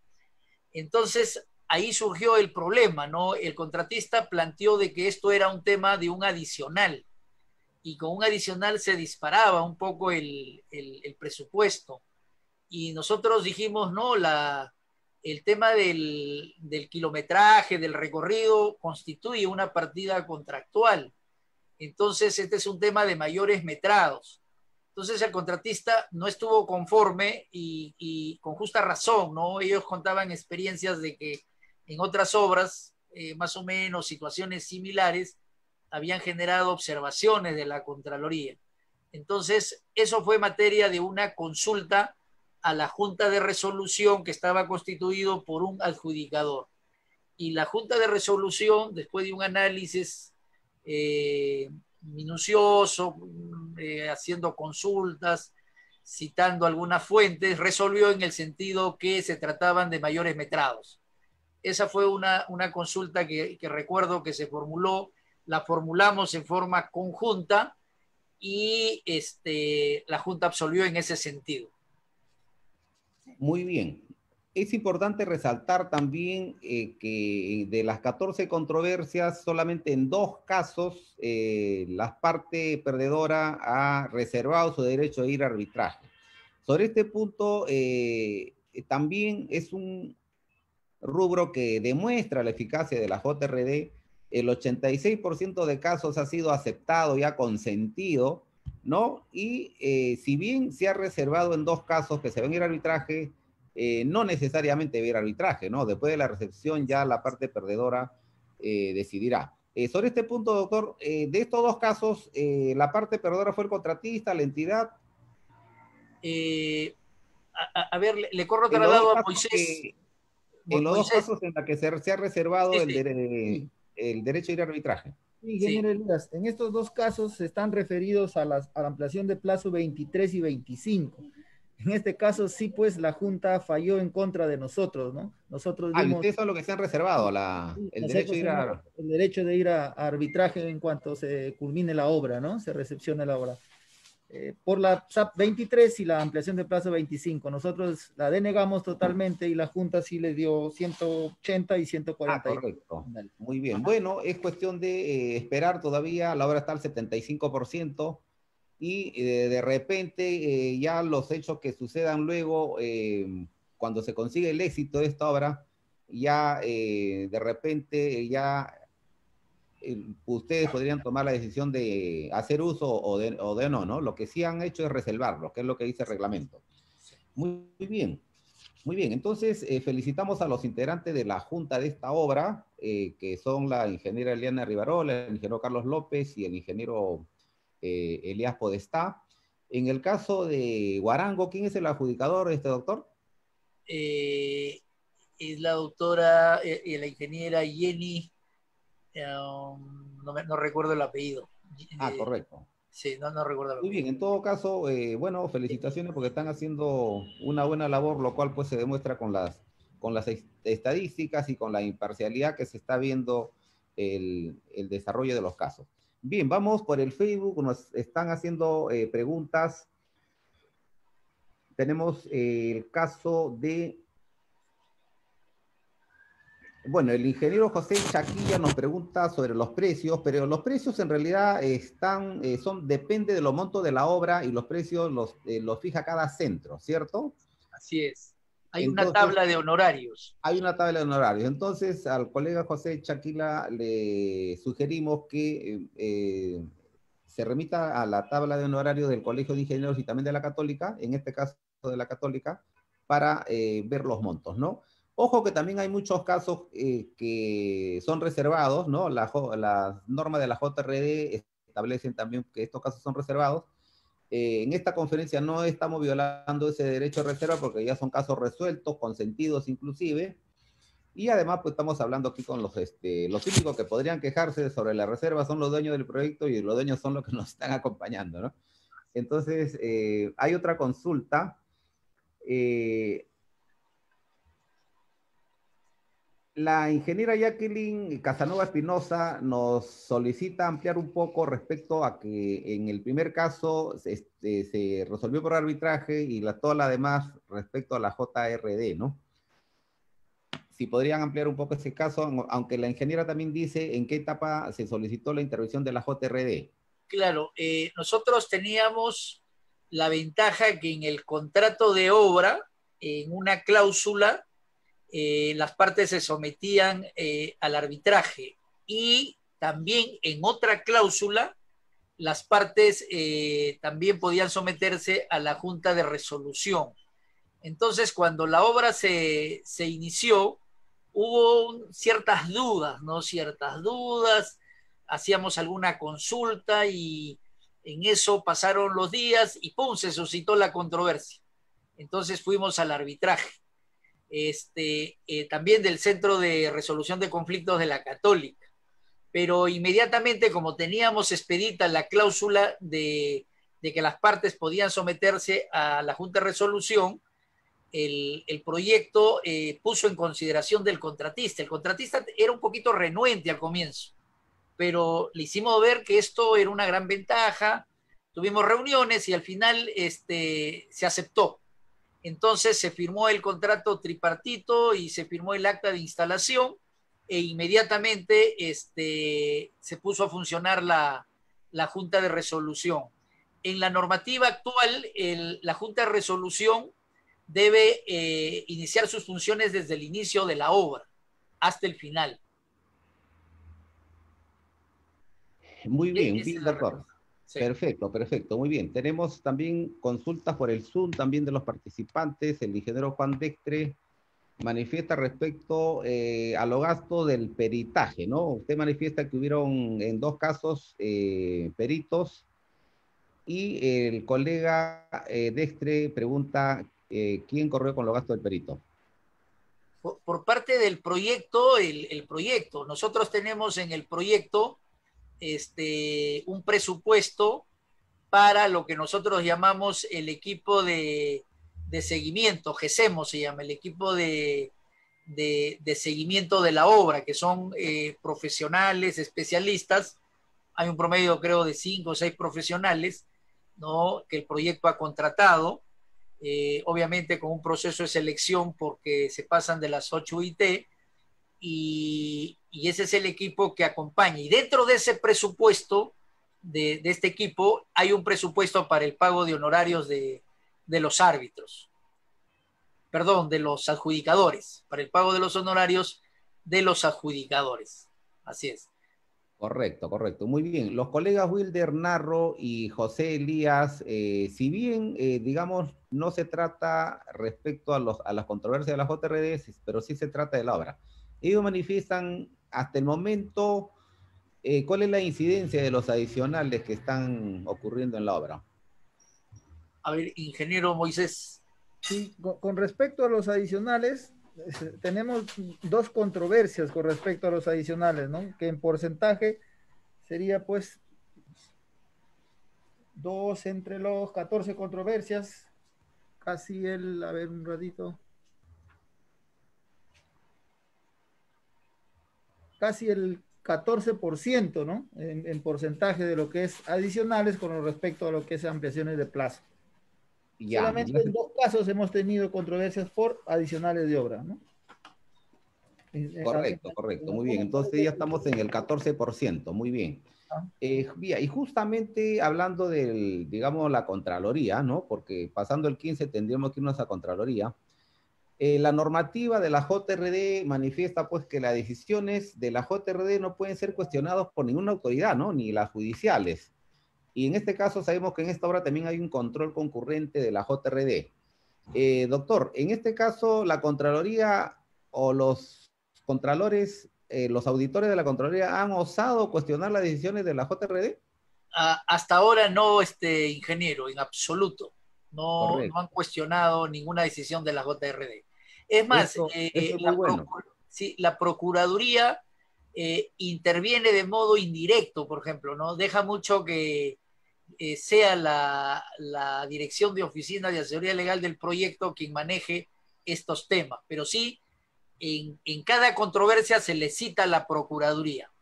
Entonces, ahí surgió el problema, ¿no? El contratista planteó de que esto era un tema de un adicional y con un adicional se disparaba un poco el, el presupuesto. Y nosotros dijimos, no, la, el tema del, del, kilometraje, del recorrido, constituye una partida contractual. Entonces, este es un tema de mayores metrados. Entonces, el contratista no estuvo conforme y, con justa razón, ¿no? Ellos contaban experiencias de que en otras obras, eh, más o menos, situaciones similares, habían generado observaciones de la Contraloría. Entonces, eso fue materia de una consulta a la Junta de Resolución que estaba constituido por un adjudicador. Y la Junta de Resolución, después de un análisis eh, minucioso, eh, haciendo consultas, citando algunas fuentes, resolvió en el sentido que se trataban de mayores metrados. Esa fue una, consulta que, que recuerdo que se formuló, la formulamos en forma conjunta y este, la Junta absolvió en ese sentido. Muy bien. Es importante resaltar también eh, que de las 14 controversias, solamente en dos casos eh, la parte perdedora ha reservado su derecho a ir a arbitraje. Sobre este punto, eh, también es un rubro que demuestra la eficacia de la JRD. El 86% de casos ha sido aceptado y ha consentido ¿no? Y eh, si bien se ha reservado en dos casos que se ven a ir a arbitraje, eh, no necesariamente ver arbitraje, ¿no? Después de la recepción ya la parte perdedora eh, decidirá. sobre este punto, doctor, de estos dos casos, ¿la parte perdedora fue el contratista, la entidad? A, ver, le, corro traslado a Moisés. en los dos casos en los que se, ha reservado el derecho a ir a arbitraje. Sí, En estos dos casos se están referidos a, la ampliación de plazo 23 y 25. En este caso, sí, pues la Junta falló en contra de nosotros, ¿no? Nosotros. Ah, eso lo que se han reservado la, el, derecho de ir a... derecho de arbitraje en cuanto se culmine la obra, ¿no? Se recepciona la obra. Eh, por la SAP 23 y la ampliación de plazo 25. Nosotros la denegamos totalmente y la Junta sí le dio 180 y 140. Ah, correcto. Muy bien. Bueno, es cuestión de eh, esperar todavía. La obra está al 75% y eh, de repente ya los hechos que sucedan luego, cuando se consigue el éxito de esta obra, ya de repente ya ustedes podrían tomar la decisión de hacer uso o de, no, ¿no? Lo que sí han hecho es reservarlo, que es lo que dice el reglamento. Muy, bien, muy bien. Entonces, eh, felicitamos a los integrantes de la junta de esta obra, eh, que son la ingeniera Eliana Rivarola, el ingeniero Carlos López y el ingeniero eh, Elias Podestá. En el caso de Guarango, ¿quién es el adjudicador de este doctor? es la doctora, la ingeniera Jenny Em, no, recuerdo el apellido. Ah, eh, correcto. Sí, no, no recuerdo Muy bien, en todo caso, eh, bueno, felicitaciones porque están haciendo una buena labor, lo cual pues se demuestra con las, con las estadísticas y con la imparcialidad que se está viendo el, el desarrollo de los casos. Bien, vamos por el Facebook, nos están haciendo eh, preguntas. Tenemos el caso de bueno, el ingeniero José Chaquilla nos pregunta sobre los precios, pero los precios en realidad eh, están, eh, son, depende de los montos de la obra y los precios eh, los, fija cada centro, ¿cierto? Así es. Hay una tabla de honorarios. Hay una tabla de honorarios. Entonces, al colega José Chaquila le sugerimos que se remita a la tabla de honorarios del Colegio de Ingenieros y también de la Católica, en este caso de la Católica, para ver los montos, ¿no? Ojo que también hay muchos casos eh, que son reservados, ¿no? Las normas de la JRD establecen también que estos casos son reservados. Eh, en esta conferencia no estamos violando ese derecho de reserva porque ya son casos resueltos, consentidos inclusive. Y además, pues estamos hablando aquí con los, este, los únicos que podrían quejarse sobre la reserva son los dueños del proyecto y los dueños son los que nos están acompañando, ¿no? Entonces, eh, hay otra consulta. Eh, La ingeniera Jacqueline Casanova Espinosa nos solicita ampliar un poco respecto a que en el primer caso este, se resolvió por arbitraje y la, toda además demás respecto a la JRD, ¿no? Si podrían ampliar un poco ese caso, aunque la ingeniera también dice en qué etapa se solicitó la intervención de la JRD. Claro, eh, nosotros teníamos la ventaja que en el contrato de obra, en una cláusula, eh, las partes se sometían eh, al arbitraje y también en otra cláusula las partes eh, también podían someterse a la junta de resolución. Entonces, cuando la obra se, inició, hubo ciertas dudas, ¿no? Ciertas dudas, hacíamos alguna consulta y en eso pasaron los días y ¡pum! se suscitó la controversia. Entonces fuimos al arbitraje este, eh, también del Centro de Resolución de Conflictos de la Católica. Pero inmediatamente, como teníamos expedita la cláusula de, que las partes podían someterse a la Junta de Resolución, el, proyecto eh, puso en consideración del contratista. El contratista era un poquito renuente al comienzo, pero le hicimos ver que esto era una gran ventaja. Tuvimos reuniones y al final este, se aceptó entonces se firmó el contrato tripartito y se firmó el acta de instalación e inmediatamente este, se puso a funcionar la, Junta de Resolución. En la normativa actual, la Junta de Resolución debe eh, iniciar sus funciones desde el inicio de la obra hasta el final. Muy e bien, bien de Perfecto, perfecto, muy bien. Tenemos también consultas por el Zoom, también de los participantes. El ingeniero Juan Dextre manifiesta respecto eh, a los gastos del peritaje, ¿no? Usted manifiesta que hubieron en dos casos eh, peritos y el colega eh, Destre Dextre pregunta quién corrió con los gastos del perito. Por, parte del proyecto, el proyecto, nosotros tenemos en el proyecto este, un presupuesto para lo que nosotros llamamos el equipo de, de seguimiento, GESEMO se llama, el equipo de, seguimiento de la obra, que son eh, profesionales, especialistas. Hay un promedio, creo, de cinco o seis profesionales ¿no? que el proyecto ha contratado, eh, obviamente con un proceso de selección porque se pasan de las 8 IT y, ese es el equipo que acompaña. Y dentro de ese presupuesto de, este equipo hay un presupuesto para el pago de honorarios de, los árbitros, perdón, de los adjudicadores, para el pago de los honorarios de los adjudicadores. Así es. Correcto, correcto. Muy bien. Los colegas Wilder Narro y José Elías, eh, si bien, eh, digamos, no se trata respecto a, a las controversias de las JRDs, pero sí se trata de la obra. Ellos manifiestan hasta el momento eh, cuál es la incidencia de los adicionales que están ocurriendo en la obra. A ver, ingeniero Moisés. Sí, con respecto a los adicionales, tenemos dos controversias con respecto a los adicionales, ¿no? Que en porcentaje sería pues dos entre los 14 controversias, casi el, a ver un ratito, casi el 14%, ¿no? En, porcentaje de lo que es adicionales con respecto a lo que es ampliaciones de plazo. Ya, Solamente en dos casos hemos tenido controversias por adicionales de obra, ¿no? Correcto, correcto, muy bien. Entonces ya estamos en el 14%, muy bien. Ah. Eh, y justamente hablando del, digamos, la Contraloría, ¿no? Porque pasando el 15 tendríamos que irnos a Contraloría. Eh, la normativa de la JRD manifiesta pues que las decisiones de la JRD no pueden ser cuestionadas por ninguna autoridad, ¿no? Ni las judiciales. Y en este caso sabemos que en esta obra también hay un control concurrente de la JRD. Eh, doctor, en este caso la Contraloría o los contralores, eh, los auditores de la Contraloría han osado cuestionar las decisiones de la JRD? Ah, hasta ahora no, este ingeniero, en absoluto no, han cuestionado ninguna decisión de la JRD. Es más, eh, la, Procuraduría eh, interviene de modo indirecto, por ejemplo, ¿no? Deja mucho que eh, sea la, Dirección de Oficina de Asesoría Legal del proyecto quien maneje estos temas, pero sí, en, en cada controversia se le cita a la Procuraduría.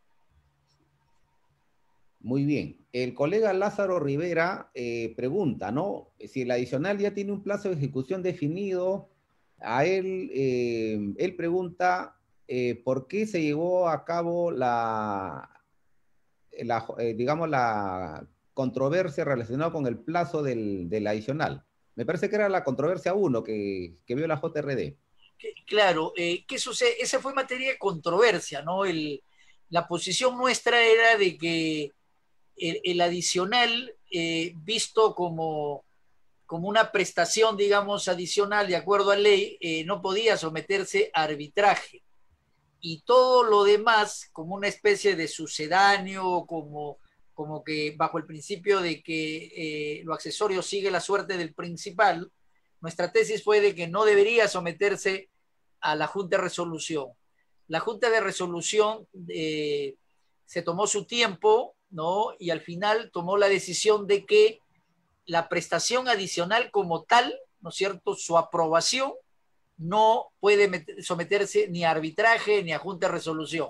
Muy bien. El colega Lázaro Rivera eh, pregunta, ¿no? Si el adicional ya tiene un plazo de ejecución definido, a él, eh, él pregunta eh, por qué se llevó a cabo la, digamos, la controversia relacionada con el plazo del, adicional. Me parece que era la controversia 1 que, vio la JRD. Claro, ¿qué sucede? Esa fue materia de controversia, ¿no? la posición nuestra era de que el, adicional eh, visto como, como una prestación, digamos, adicional de acuerdo a ley, eh, no podía someterse a arbitraje. Y todo lo demás, como una especie de sucedáneo, como, como que bajo el principio de que eh, lo accesorio sigue la suerte del principal, nuestra tesis fue de que no debería someterse a la Junta de Resolución. La Junta de Resolución se tomó su tiempo, ¿no? Y al final tomó la decisión de que la prestación adicional como tal, ¿no es cierto? Su aprobación no puede someterse ni a arbitraje ni a junta de resolución.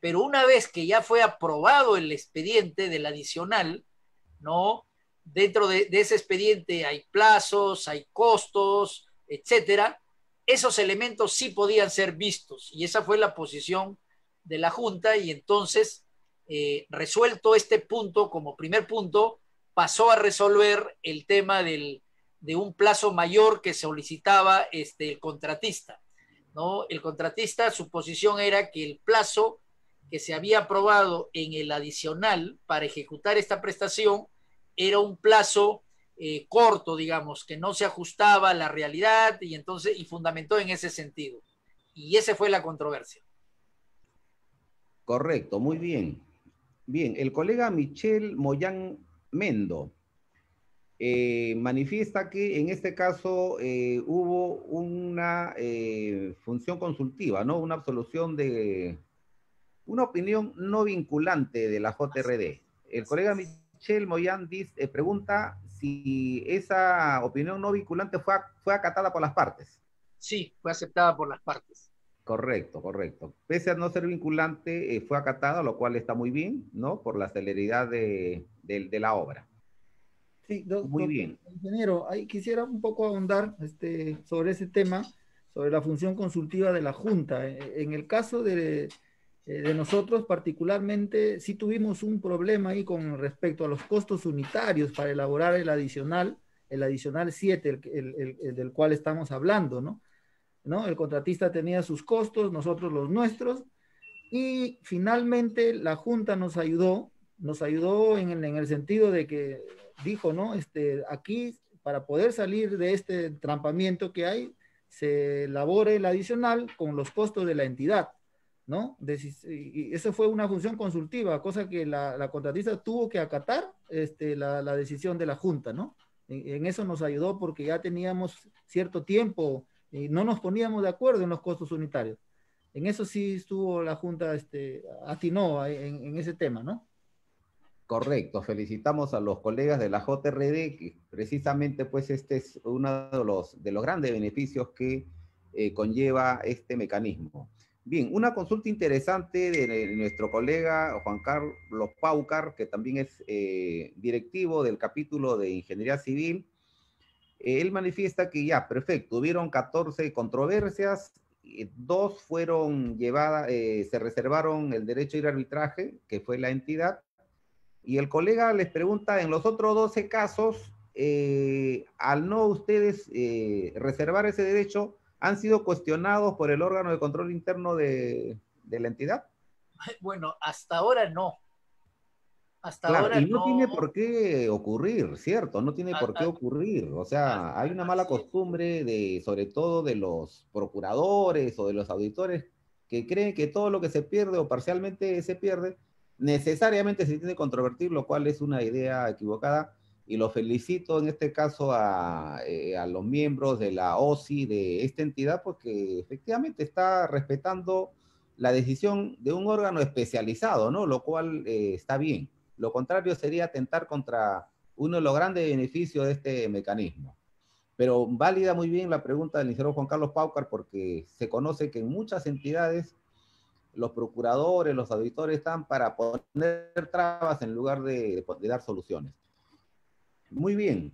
Pero una vez que ya fue aprobado el expediente del adicional, ¿no? Dentro de, de ese expediente hay plazos, hay costos, etcétera. Esos elementos sí podían ser vistos y esa fue la posición de la Junta y entonces eh, resuelto este punto como primer punto, pasó a resolver el tema del, de un plazo mayor que solicitaba este, el contratista. ¿no? El contratista, su posición era que el plazo que se había aprobado en el adicional para ejecutar esta prestación era un plazo eh, corto, digamos, que no se ajustaba a la realidad y entonces y fundamentó en ese sentido. Y esa fue la controversia. Correcto, muy bien. Bien, el colega Michel Moyán Mendo eh, manifiesta que en este caso eh, hubo una eh, función consultiva, ¿no? Una absolución de una opinión no vinculante de la JRD. El colega Michel Moyán pregunta si esa opinión no vinculante fue, fue acatada por las partes. Sí, fue aceptada por las partes. Correcto, correcto. Pese a no ser vinculante, eh, fue acatada, lo cual está muy bien, ¿no? Por la celeridad de, la obra. Sí, muy bien. Ingeniero, ahí quisiera un poco ahondar este, sobre ese tema, sobre la función consultiva de la Junta. Eh, eh, en, el caso de, nosotros, particularmente, sí tuvimos un problema ahí con respecto a los costos unitarios para elaborar el adicional, el adicional 7, el del cual estamos hablando, ¿no? ¿no? El contratista tenía sus costos, nosotros los nuestros, y finalmente la Junta nos ayudó, nos ayudó en, el sentido de que dijo, ¿no? Este, aquí, para poder salir de este trampamiento que hay, se elabore el adicional con los costos de la entidad, ¿no? y eso fue una función consultiva, cosa que la, contratista tuvo que acatar este, la, decisión de la Junta, ¿no? en, eso nos ayudó porque ya teníamos cierto tiempo eh, no nos poníamos de acuerdo en los costos unitarios. En eso sí estuvo la Junta, este, atinó eh, en, ese tema, ¿no? Correcto, felicitamos a los colegas de la JRD, que precisamente pues este es uno de los, de los grandes beneficios que eh, conlleva este mecanismo. Bien, una consulta interesante de, nuestro colega Juan Carlos Paucar, que también es directivo del capítulo de Ingeniería Civil él manifiesta que ya, perfecto, hubieron 14 controversias, eh, dos fueron llevadas, eh, se reservaron el derecho a ir a arbitraje, que fue la entidad, y el colega les pregunta, en los otros 12 casos, eh, al no ustedes reservar ese derecho, ¿han sido cuestionados por el órgano de control interno de, de la entidad? Bueno, hasta ahora no. Hasta ahora y no, tiene por qué ocurrir, ¿cierto? No tiene por qué ocurrir. O sea, hay una mala costumbre de, sobre todo de los procuradores o de los auditores, que creen que todo lo que se pierde o parcialmente se pierde, necesariamente se tiene que controvertir, lo cual es una idea equivocada. Y lo felicito en este caso a, eh, los miembros de la OSI, de esta entidad, porque efectivamente está respetando la decisión de un órgano especializado, ¿no? Lo cual eh, está bien. Lo contrario sería atentar contra uno de los grandes beneficios de este mecanismo. Pero válida muy bien la pregunta del ingeniero Juan Carlos Paucar porque se conoce que en muchas entidades los procuradores, los auditores están para poner trabas en lugar de, dar soluciones. Muy bien.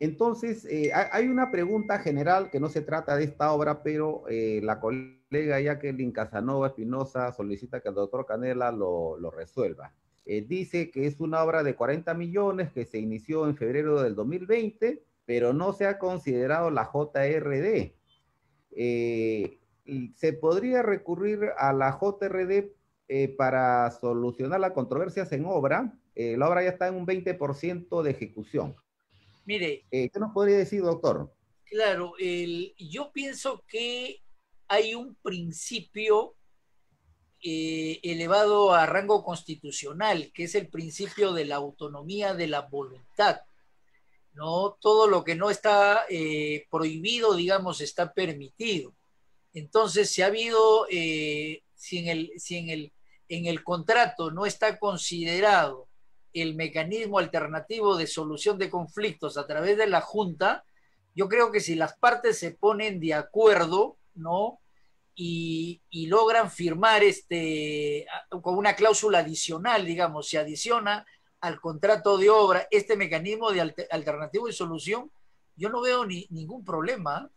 Entonces, eh, hay una pregunta general que no se trata de esta obra, pero eh, la colega Jacqueline Casanova Espinosa solicita que el doctor Canela lo resuelva. Eh, dice que es una obra de 40 millones que se inició en febrero del 2020, pero no se ha considerado la JRD. Eh, se podría recurrir a la JRD eh, para solucionar las controversias en obra. la obra ya está en un 20% de ejecución. Mire. ¿Qué nos podría decir, doctor? Claro, yo pienso que hay un principio eh, elevado a rango constitucional, que es el principio de la autonomía de la voluntad. ¿no? Todo lo que no está eh, prohibido, digamos, está permitido. Entonces, si ha habido, eh, si, el, si el, en el contrato no está considerado el mecanismo alternativo de solución de conflictos a través de la Junta, yo creo que si las partes se ponen de acuerdo, ¿no? y, logran firmar este, con una cláusula adicional, digamos, se adiciona al contrato de obra este mecanismo de alternativo y solución, yo no veo ningún problema.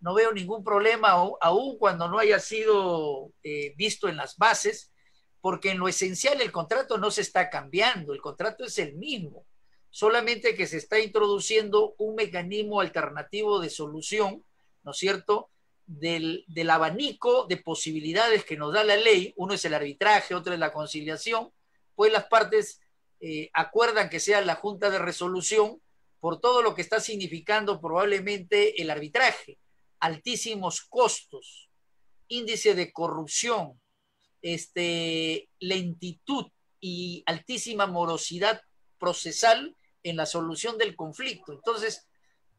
No veo ningún problema aún cuando no haya sido eh, visto en las bases, porque en lo esencial el contrato no se está cambiando, el contrato es el mismo, solamente que se está introduciendo un mecanismo alternativo de solución, ¿no es cierto?, del, abanico de posibilidades que nos da la ley, uno es el arbitraje, otro es la conciliación, pues las partes eh, acuerdan que sea la Junta de Resolución por todo lo que está significando probablemente el arbitraje, altísimos costos, índice de corrupción, este, lentitud y altísima morosidad procesal en la solución del conflicto. Entonces,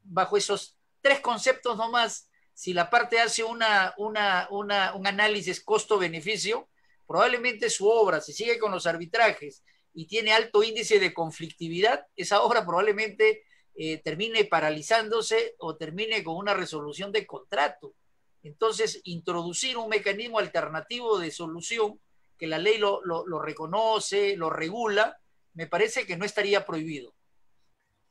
bajo esos tres conceptos nomás, si la parte hace una, un análisis costo-beneficio, probablemente su obra, si sigue con los arbitrajes y tiene alto índice de conflictividad, esa obra probablemente eh, termine paralizándose o termine con una resolución de contrato. Entonces, introducir un mecanismo alternativo de solución que la ley lo reconoce, lo regula, me parece que no estaría prohibido.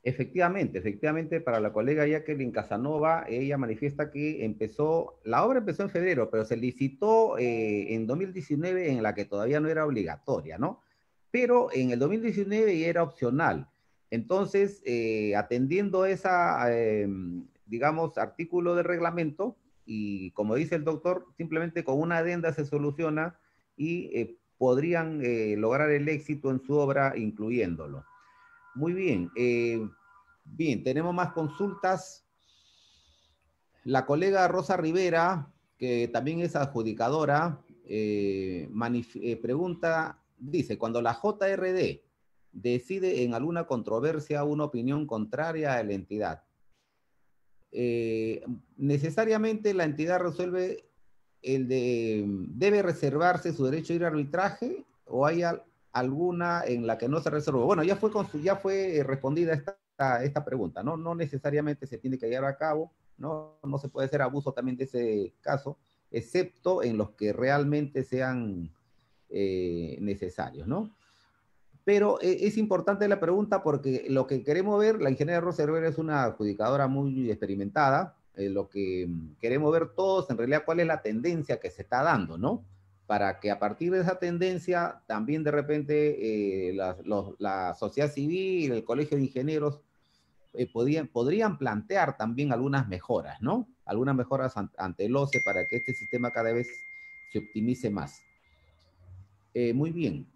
Efectivamente, efectivamente, para la colega Jacqueline Casanova, ella manifiesta que empezó, la obra empezó en febrero, pero se licitó eh, en 2019 en la que todavía no era obligatoria, ¿no? Pero en el 2019 ya era opcional. Entonces, eh, atendiendo esa, eh, digamos, artículo de reglamento, y como dice el doctor, simplemente con una adenda se soluciona y podrían lograr el éxito en su obra incluyéndolo. Muy bien. Eh, bien, tenemos más consultas. La colega Rosa Rivera, que también es adjudicadora, eh, eh, pregunta, dice, cuando la JRD decide en alguna controversia una opinión contraria a la entidad, necesariamente la entidad resuelve el de, debe reservarse su derecho a ir a arbitraje o hay al alguna en la que no se resolvió. Bueno, ya fue, ya fue eh, respondida esta, pregunta, ¿no? No necesariamente se tiene que llevar a cabo, ¿no? No se puede hacer abuso también de ese caso, excepto en los que realmente sean eh, necesarios, ¿no? Pero eh, es importante la pregunta porque lo que queremos ver, la ingeniera Roserver es una adjudicadora muy experimentada, lo que mm, queremos ver todos en realidad cuál es la tendencia que se está dando, ¿no? para que a partir de esa tendencia también de repente eh, la, sociedad civil, el colegio de ingenieros, eh, podían, podrían plantear también algunas mejoras, ¿no? Algunas mejoras ante el OCE para que este sistema cada vez se optimice más. Eh, muy bien.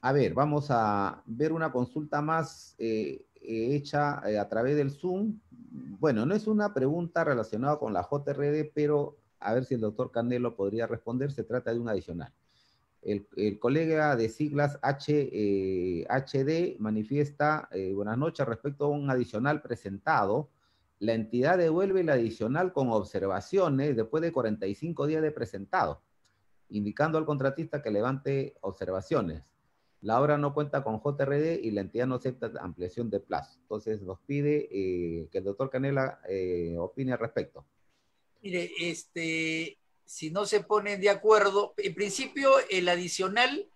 A ver, vamos a ver una consulta más hecha a través del Zoom. Bueno, no es una pregunta relacionada con la JRD, pero a ver si el doctor Canelo podría responder, se trata de un adicional. El, colega de siglas H, HD eh, manifiesta, eh, buenas noches, respecto a un adicional presentado, la entidad devuelve el adicional con observaciones después de 45 días de presentado, indicando al contratista que levante observaciones. La obra no cuenta con JRD y la entidad no acepta ampliación de plazo. Entonces nos pide eh, que el doctor Canela opine al respecto. Mire, este, si no se ponen de acuerdo, en principio el adicional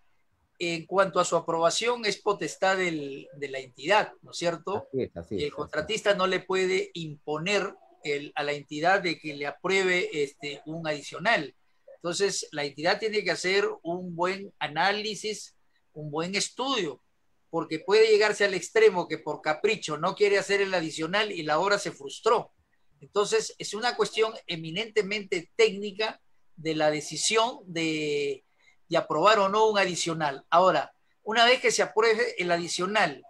en cuanto a su aprobación es potestad de la entidad, ¿no es cierto? el contratista no le puede imponer a la entidad de que le apruebe este, un adicional. Entonces, la entidad tiene que hacer un buen análisis, un buen estudio, porque puede llegarse al extremo que por capricho no quiere hacer el adicional y la obra se frustró. Entonces, es una cuestión eminentemente técnica de la decisión de, aprobar o no un adicional. Ahora, una vez que se apruebe el adicional,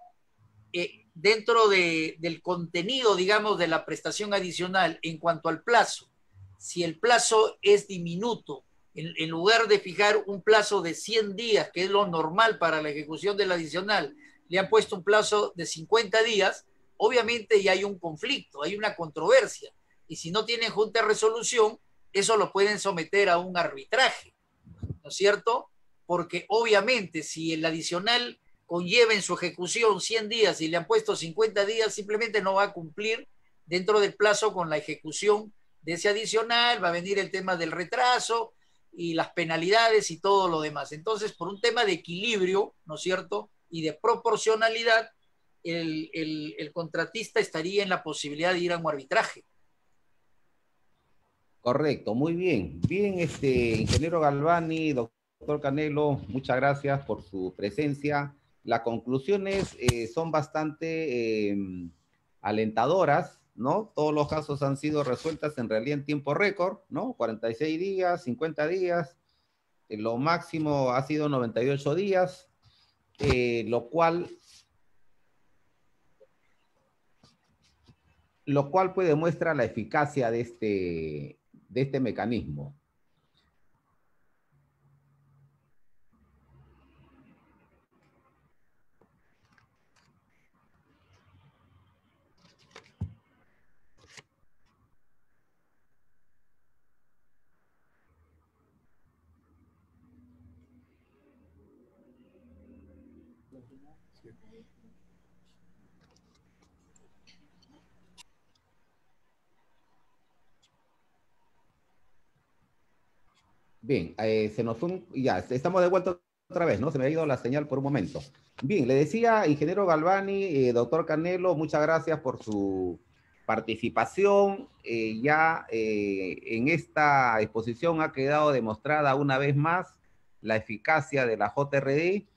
eh, dentro del contenido, digamos, de la prestación adicional en cuanto al plazo, si el plazo es diminuto, en, en, lugar de fijar un plazo de 100 días, que es lo normal para la ejecución del adicional, le han puesto un plazo de 50 días, obviamente ya hay un conflicto, hay una controversia. Y si no tienen junta de resolución, eso lo pueden someter a un arbitraje, ¿no es cierto? Porque obviamente si el adicional conlleva en su ejecución 100 días y le han puesto 50 días, simplemente no va a cumplir dentro del plazo con la ejecución de ese adicional, va a venir el tema del retraso y las penalidades y todo lo demás. Entonces, por un tema de equilibrio, ¿no es cierto? Y de proporcionalidad, el, contratista estaría en la posibilidad de ir a un arbitraje. Correcto, muy bien. Bien, este ingeniero Galvani, doctor Canelo, muchas gracias por su presencia. Las conclusiones eh, son bastante em, alentadoras, ¿no? Todos los casos han sido resueltas en realidad en tiempo récord, ¿no? 46 días, 50 días, eh, lo máximo ha sido 98 días, eh, lo cual lo cual puede demuestra la eficacia de este, de este mecanismo. Bien, eh, se nos ya, estamos de vuelta otra vez, ¿no? Se me ha ido la señal por un momento. Bien, le decía, ingeniero Galvani, eh, doctor Canelo, muchas gracias por su participación. Eh, ya en esta exposición ha quedado demostrada una vez más la eficacia de la JRD.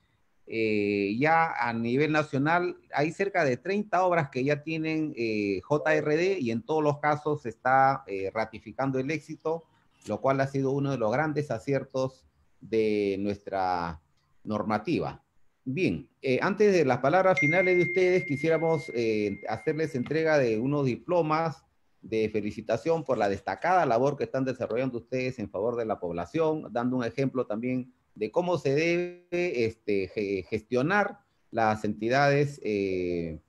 ya a nivel nacional hay cerca de 30 obras que ya tienen JRD y en todos los casos se está ratificando el éxito lo cual ha sido uno de los grandes aciertos de nuestra normativa. Bien, eh, antes de las palabras finales de ustedes, quisiéramos eh, hacerles entrega de unos diplomas de felicitación por la destacada labor que están desarrollando ustedes en favor de la población, dando un ejemplo también de cómo se debe este, gestionar las entidades eh,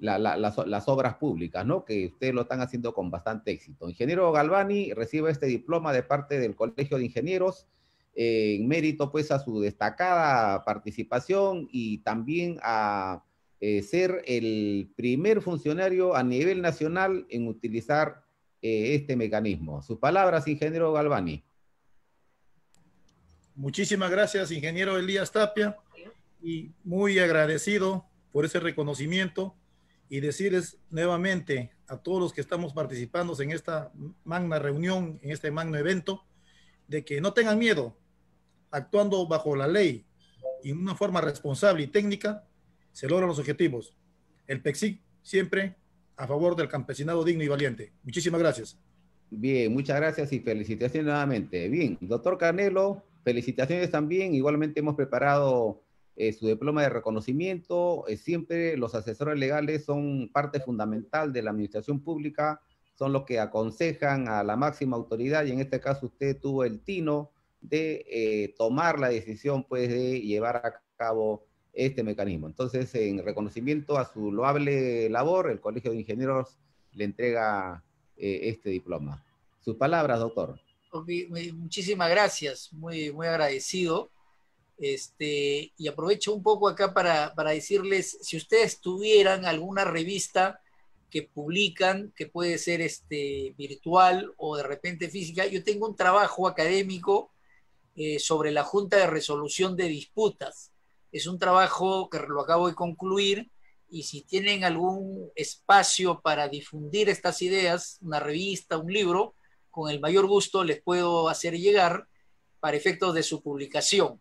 las, obras públicas, ¿no? Que ustedes lo están haciendo con bastante éxito. Ingeniero Galvani recibe este diploma de parte del Colegio de Ingenieros eh, en mérito, pues, a su destacada participación y también a eh, ser el primer funcionario a nivel nacional en utilizar eh, este mecanismo. Sus palabras, ingeniero Galvani. Muchísimas gracias, ingeniero Elías Tapia, y muy agradecido por ese reconocimiento y decirles nuevamente a todos los que estamos participando en esta magna reunión, en este magno evento, de que no tengan miedo, actuando bajo la ley y en una forma responsable y técnica, se logran los objetivos. El PECSIC siempre a favor del campesinado digno y valiente. Muchísimas gracias. Bien, muchas gracias y felicitaciones nuevamente. Bien, doctor Canelo, felicitaciones también. Igualmente hemos preparado eh, su diploma de reconocimiento. Eh, siempre los asesores legales son parte fundamental de la administración pública, son los que aconsejan a la máxima autoridad y en este caso usted tuvo el tino de eh, tomar la decisión pues de llevar a cabo este mecanismo. Entonces, en reconocimiento a su loable labor, el Colegio de Ingenieros le entrega este diploma. Sus palabras, doctor. Muchísimas gracias, muy, muy agradecido. Este, y aprovecho un poco acá para, decirles, si ustedes tuvieran alguna revista que publican, que puede ser este, virtual o de repente física, yo tengo un trabajo académico eh, sobre la Junta de Resolución de Disputas. Es un trabajo que lo acabo de concluir y si tienen algún espacio para difundir estas ideas, una revista, un libro, con el mayor gusto les puedo hacer llegar para efectos de su publicación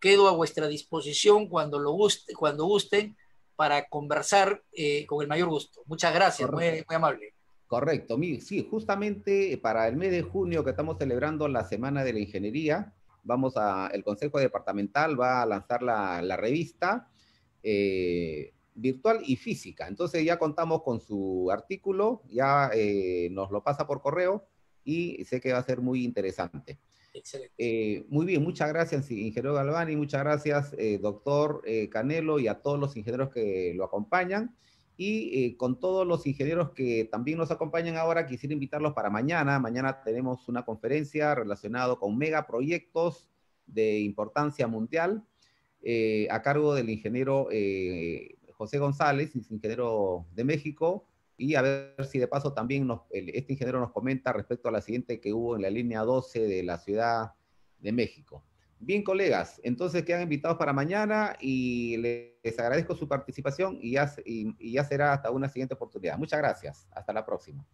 quedo a vuestra disposición cuando, lo guste, cuando gusten para conversar eh, con el mayor gusto. Muchas gracias, muy, amable. Correcto, sí, justamente eh, para el mes de junio que estamos celebrando la Semana de la Ingeniería, vamos a, el Consejo Departamental va a lanzar la, revista eh, virtual y física. Entonces ya contamos con su artículo, ya nos lo pasa por correo y sé que va a ser muy interesante. Eh, muy bien, muchas gracias, ingeniero Galvani, muchas gracias, eh, doctor eh, Canelo, y a todos los ingenieros que lo acompañan. Y con todos los ingenieros que también nos acompañan ahora, quisiera invitarlos para mañana. Mañana tenemos una conferencia relacionada con megaproyectos de importancia mundial a cargo del ingeniero José González, ingeniero de México, y a ver si de paso también este ingeniero nos comenta respecto al accidente que hubo en la línea 12 de la Ciudad de México. Bien, colegas, entonces quedan invitados para mañana y les agradezco su participación y ya será hasta una siguiente oportunidad. Muchas gracias. Hasta la próxima.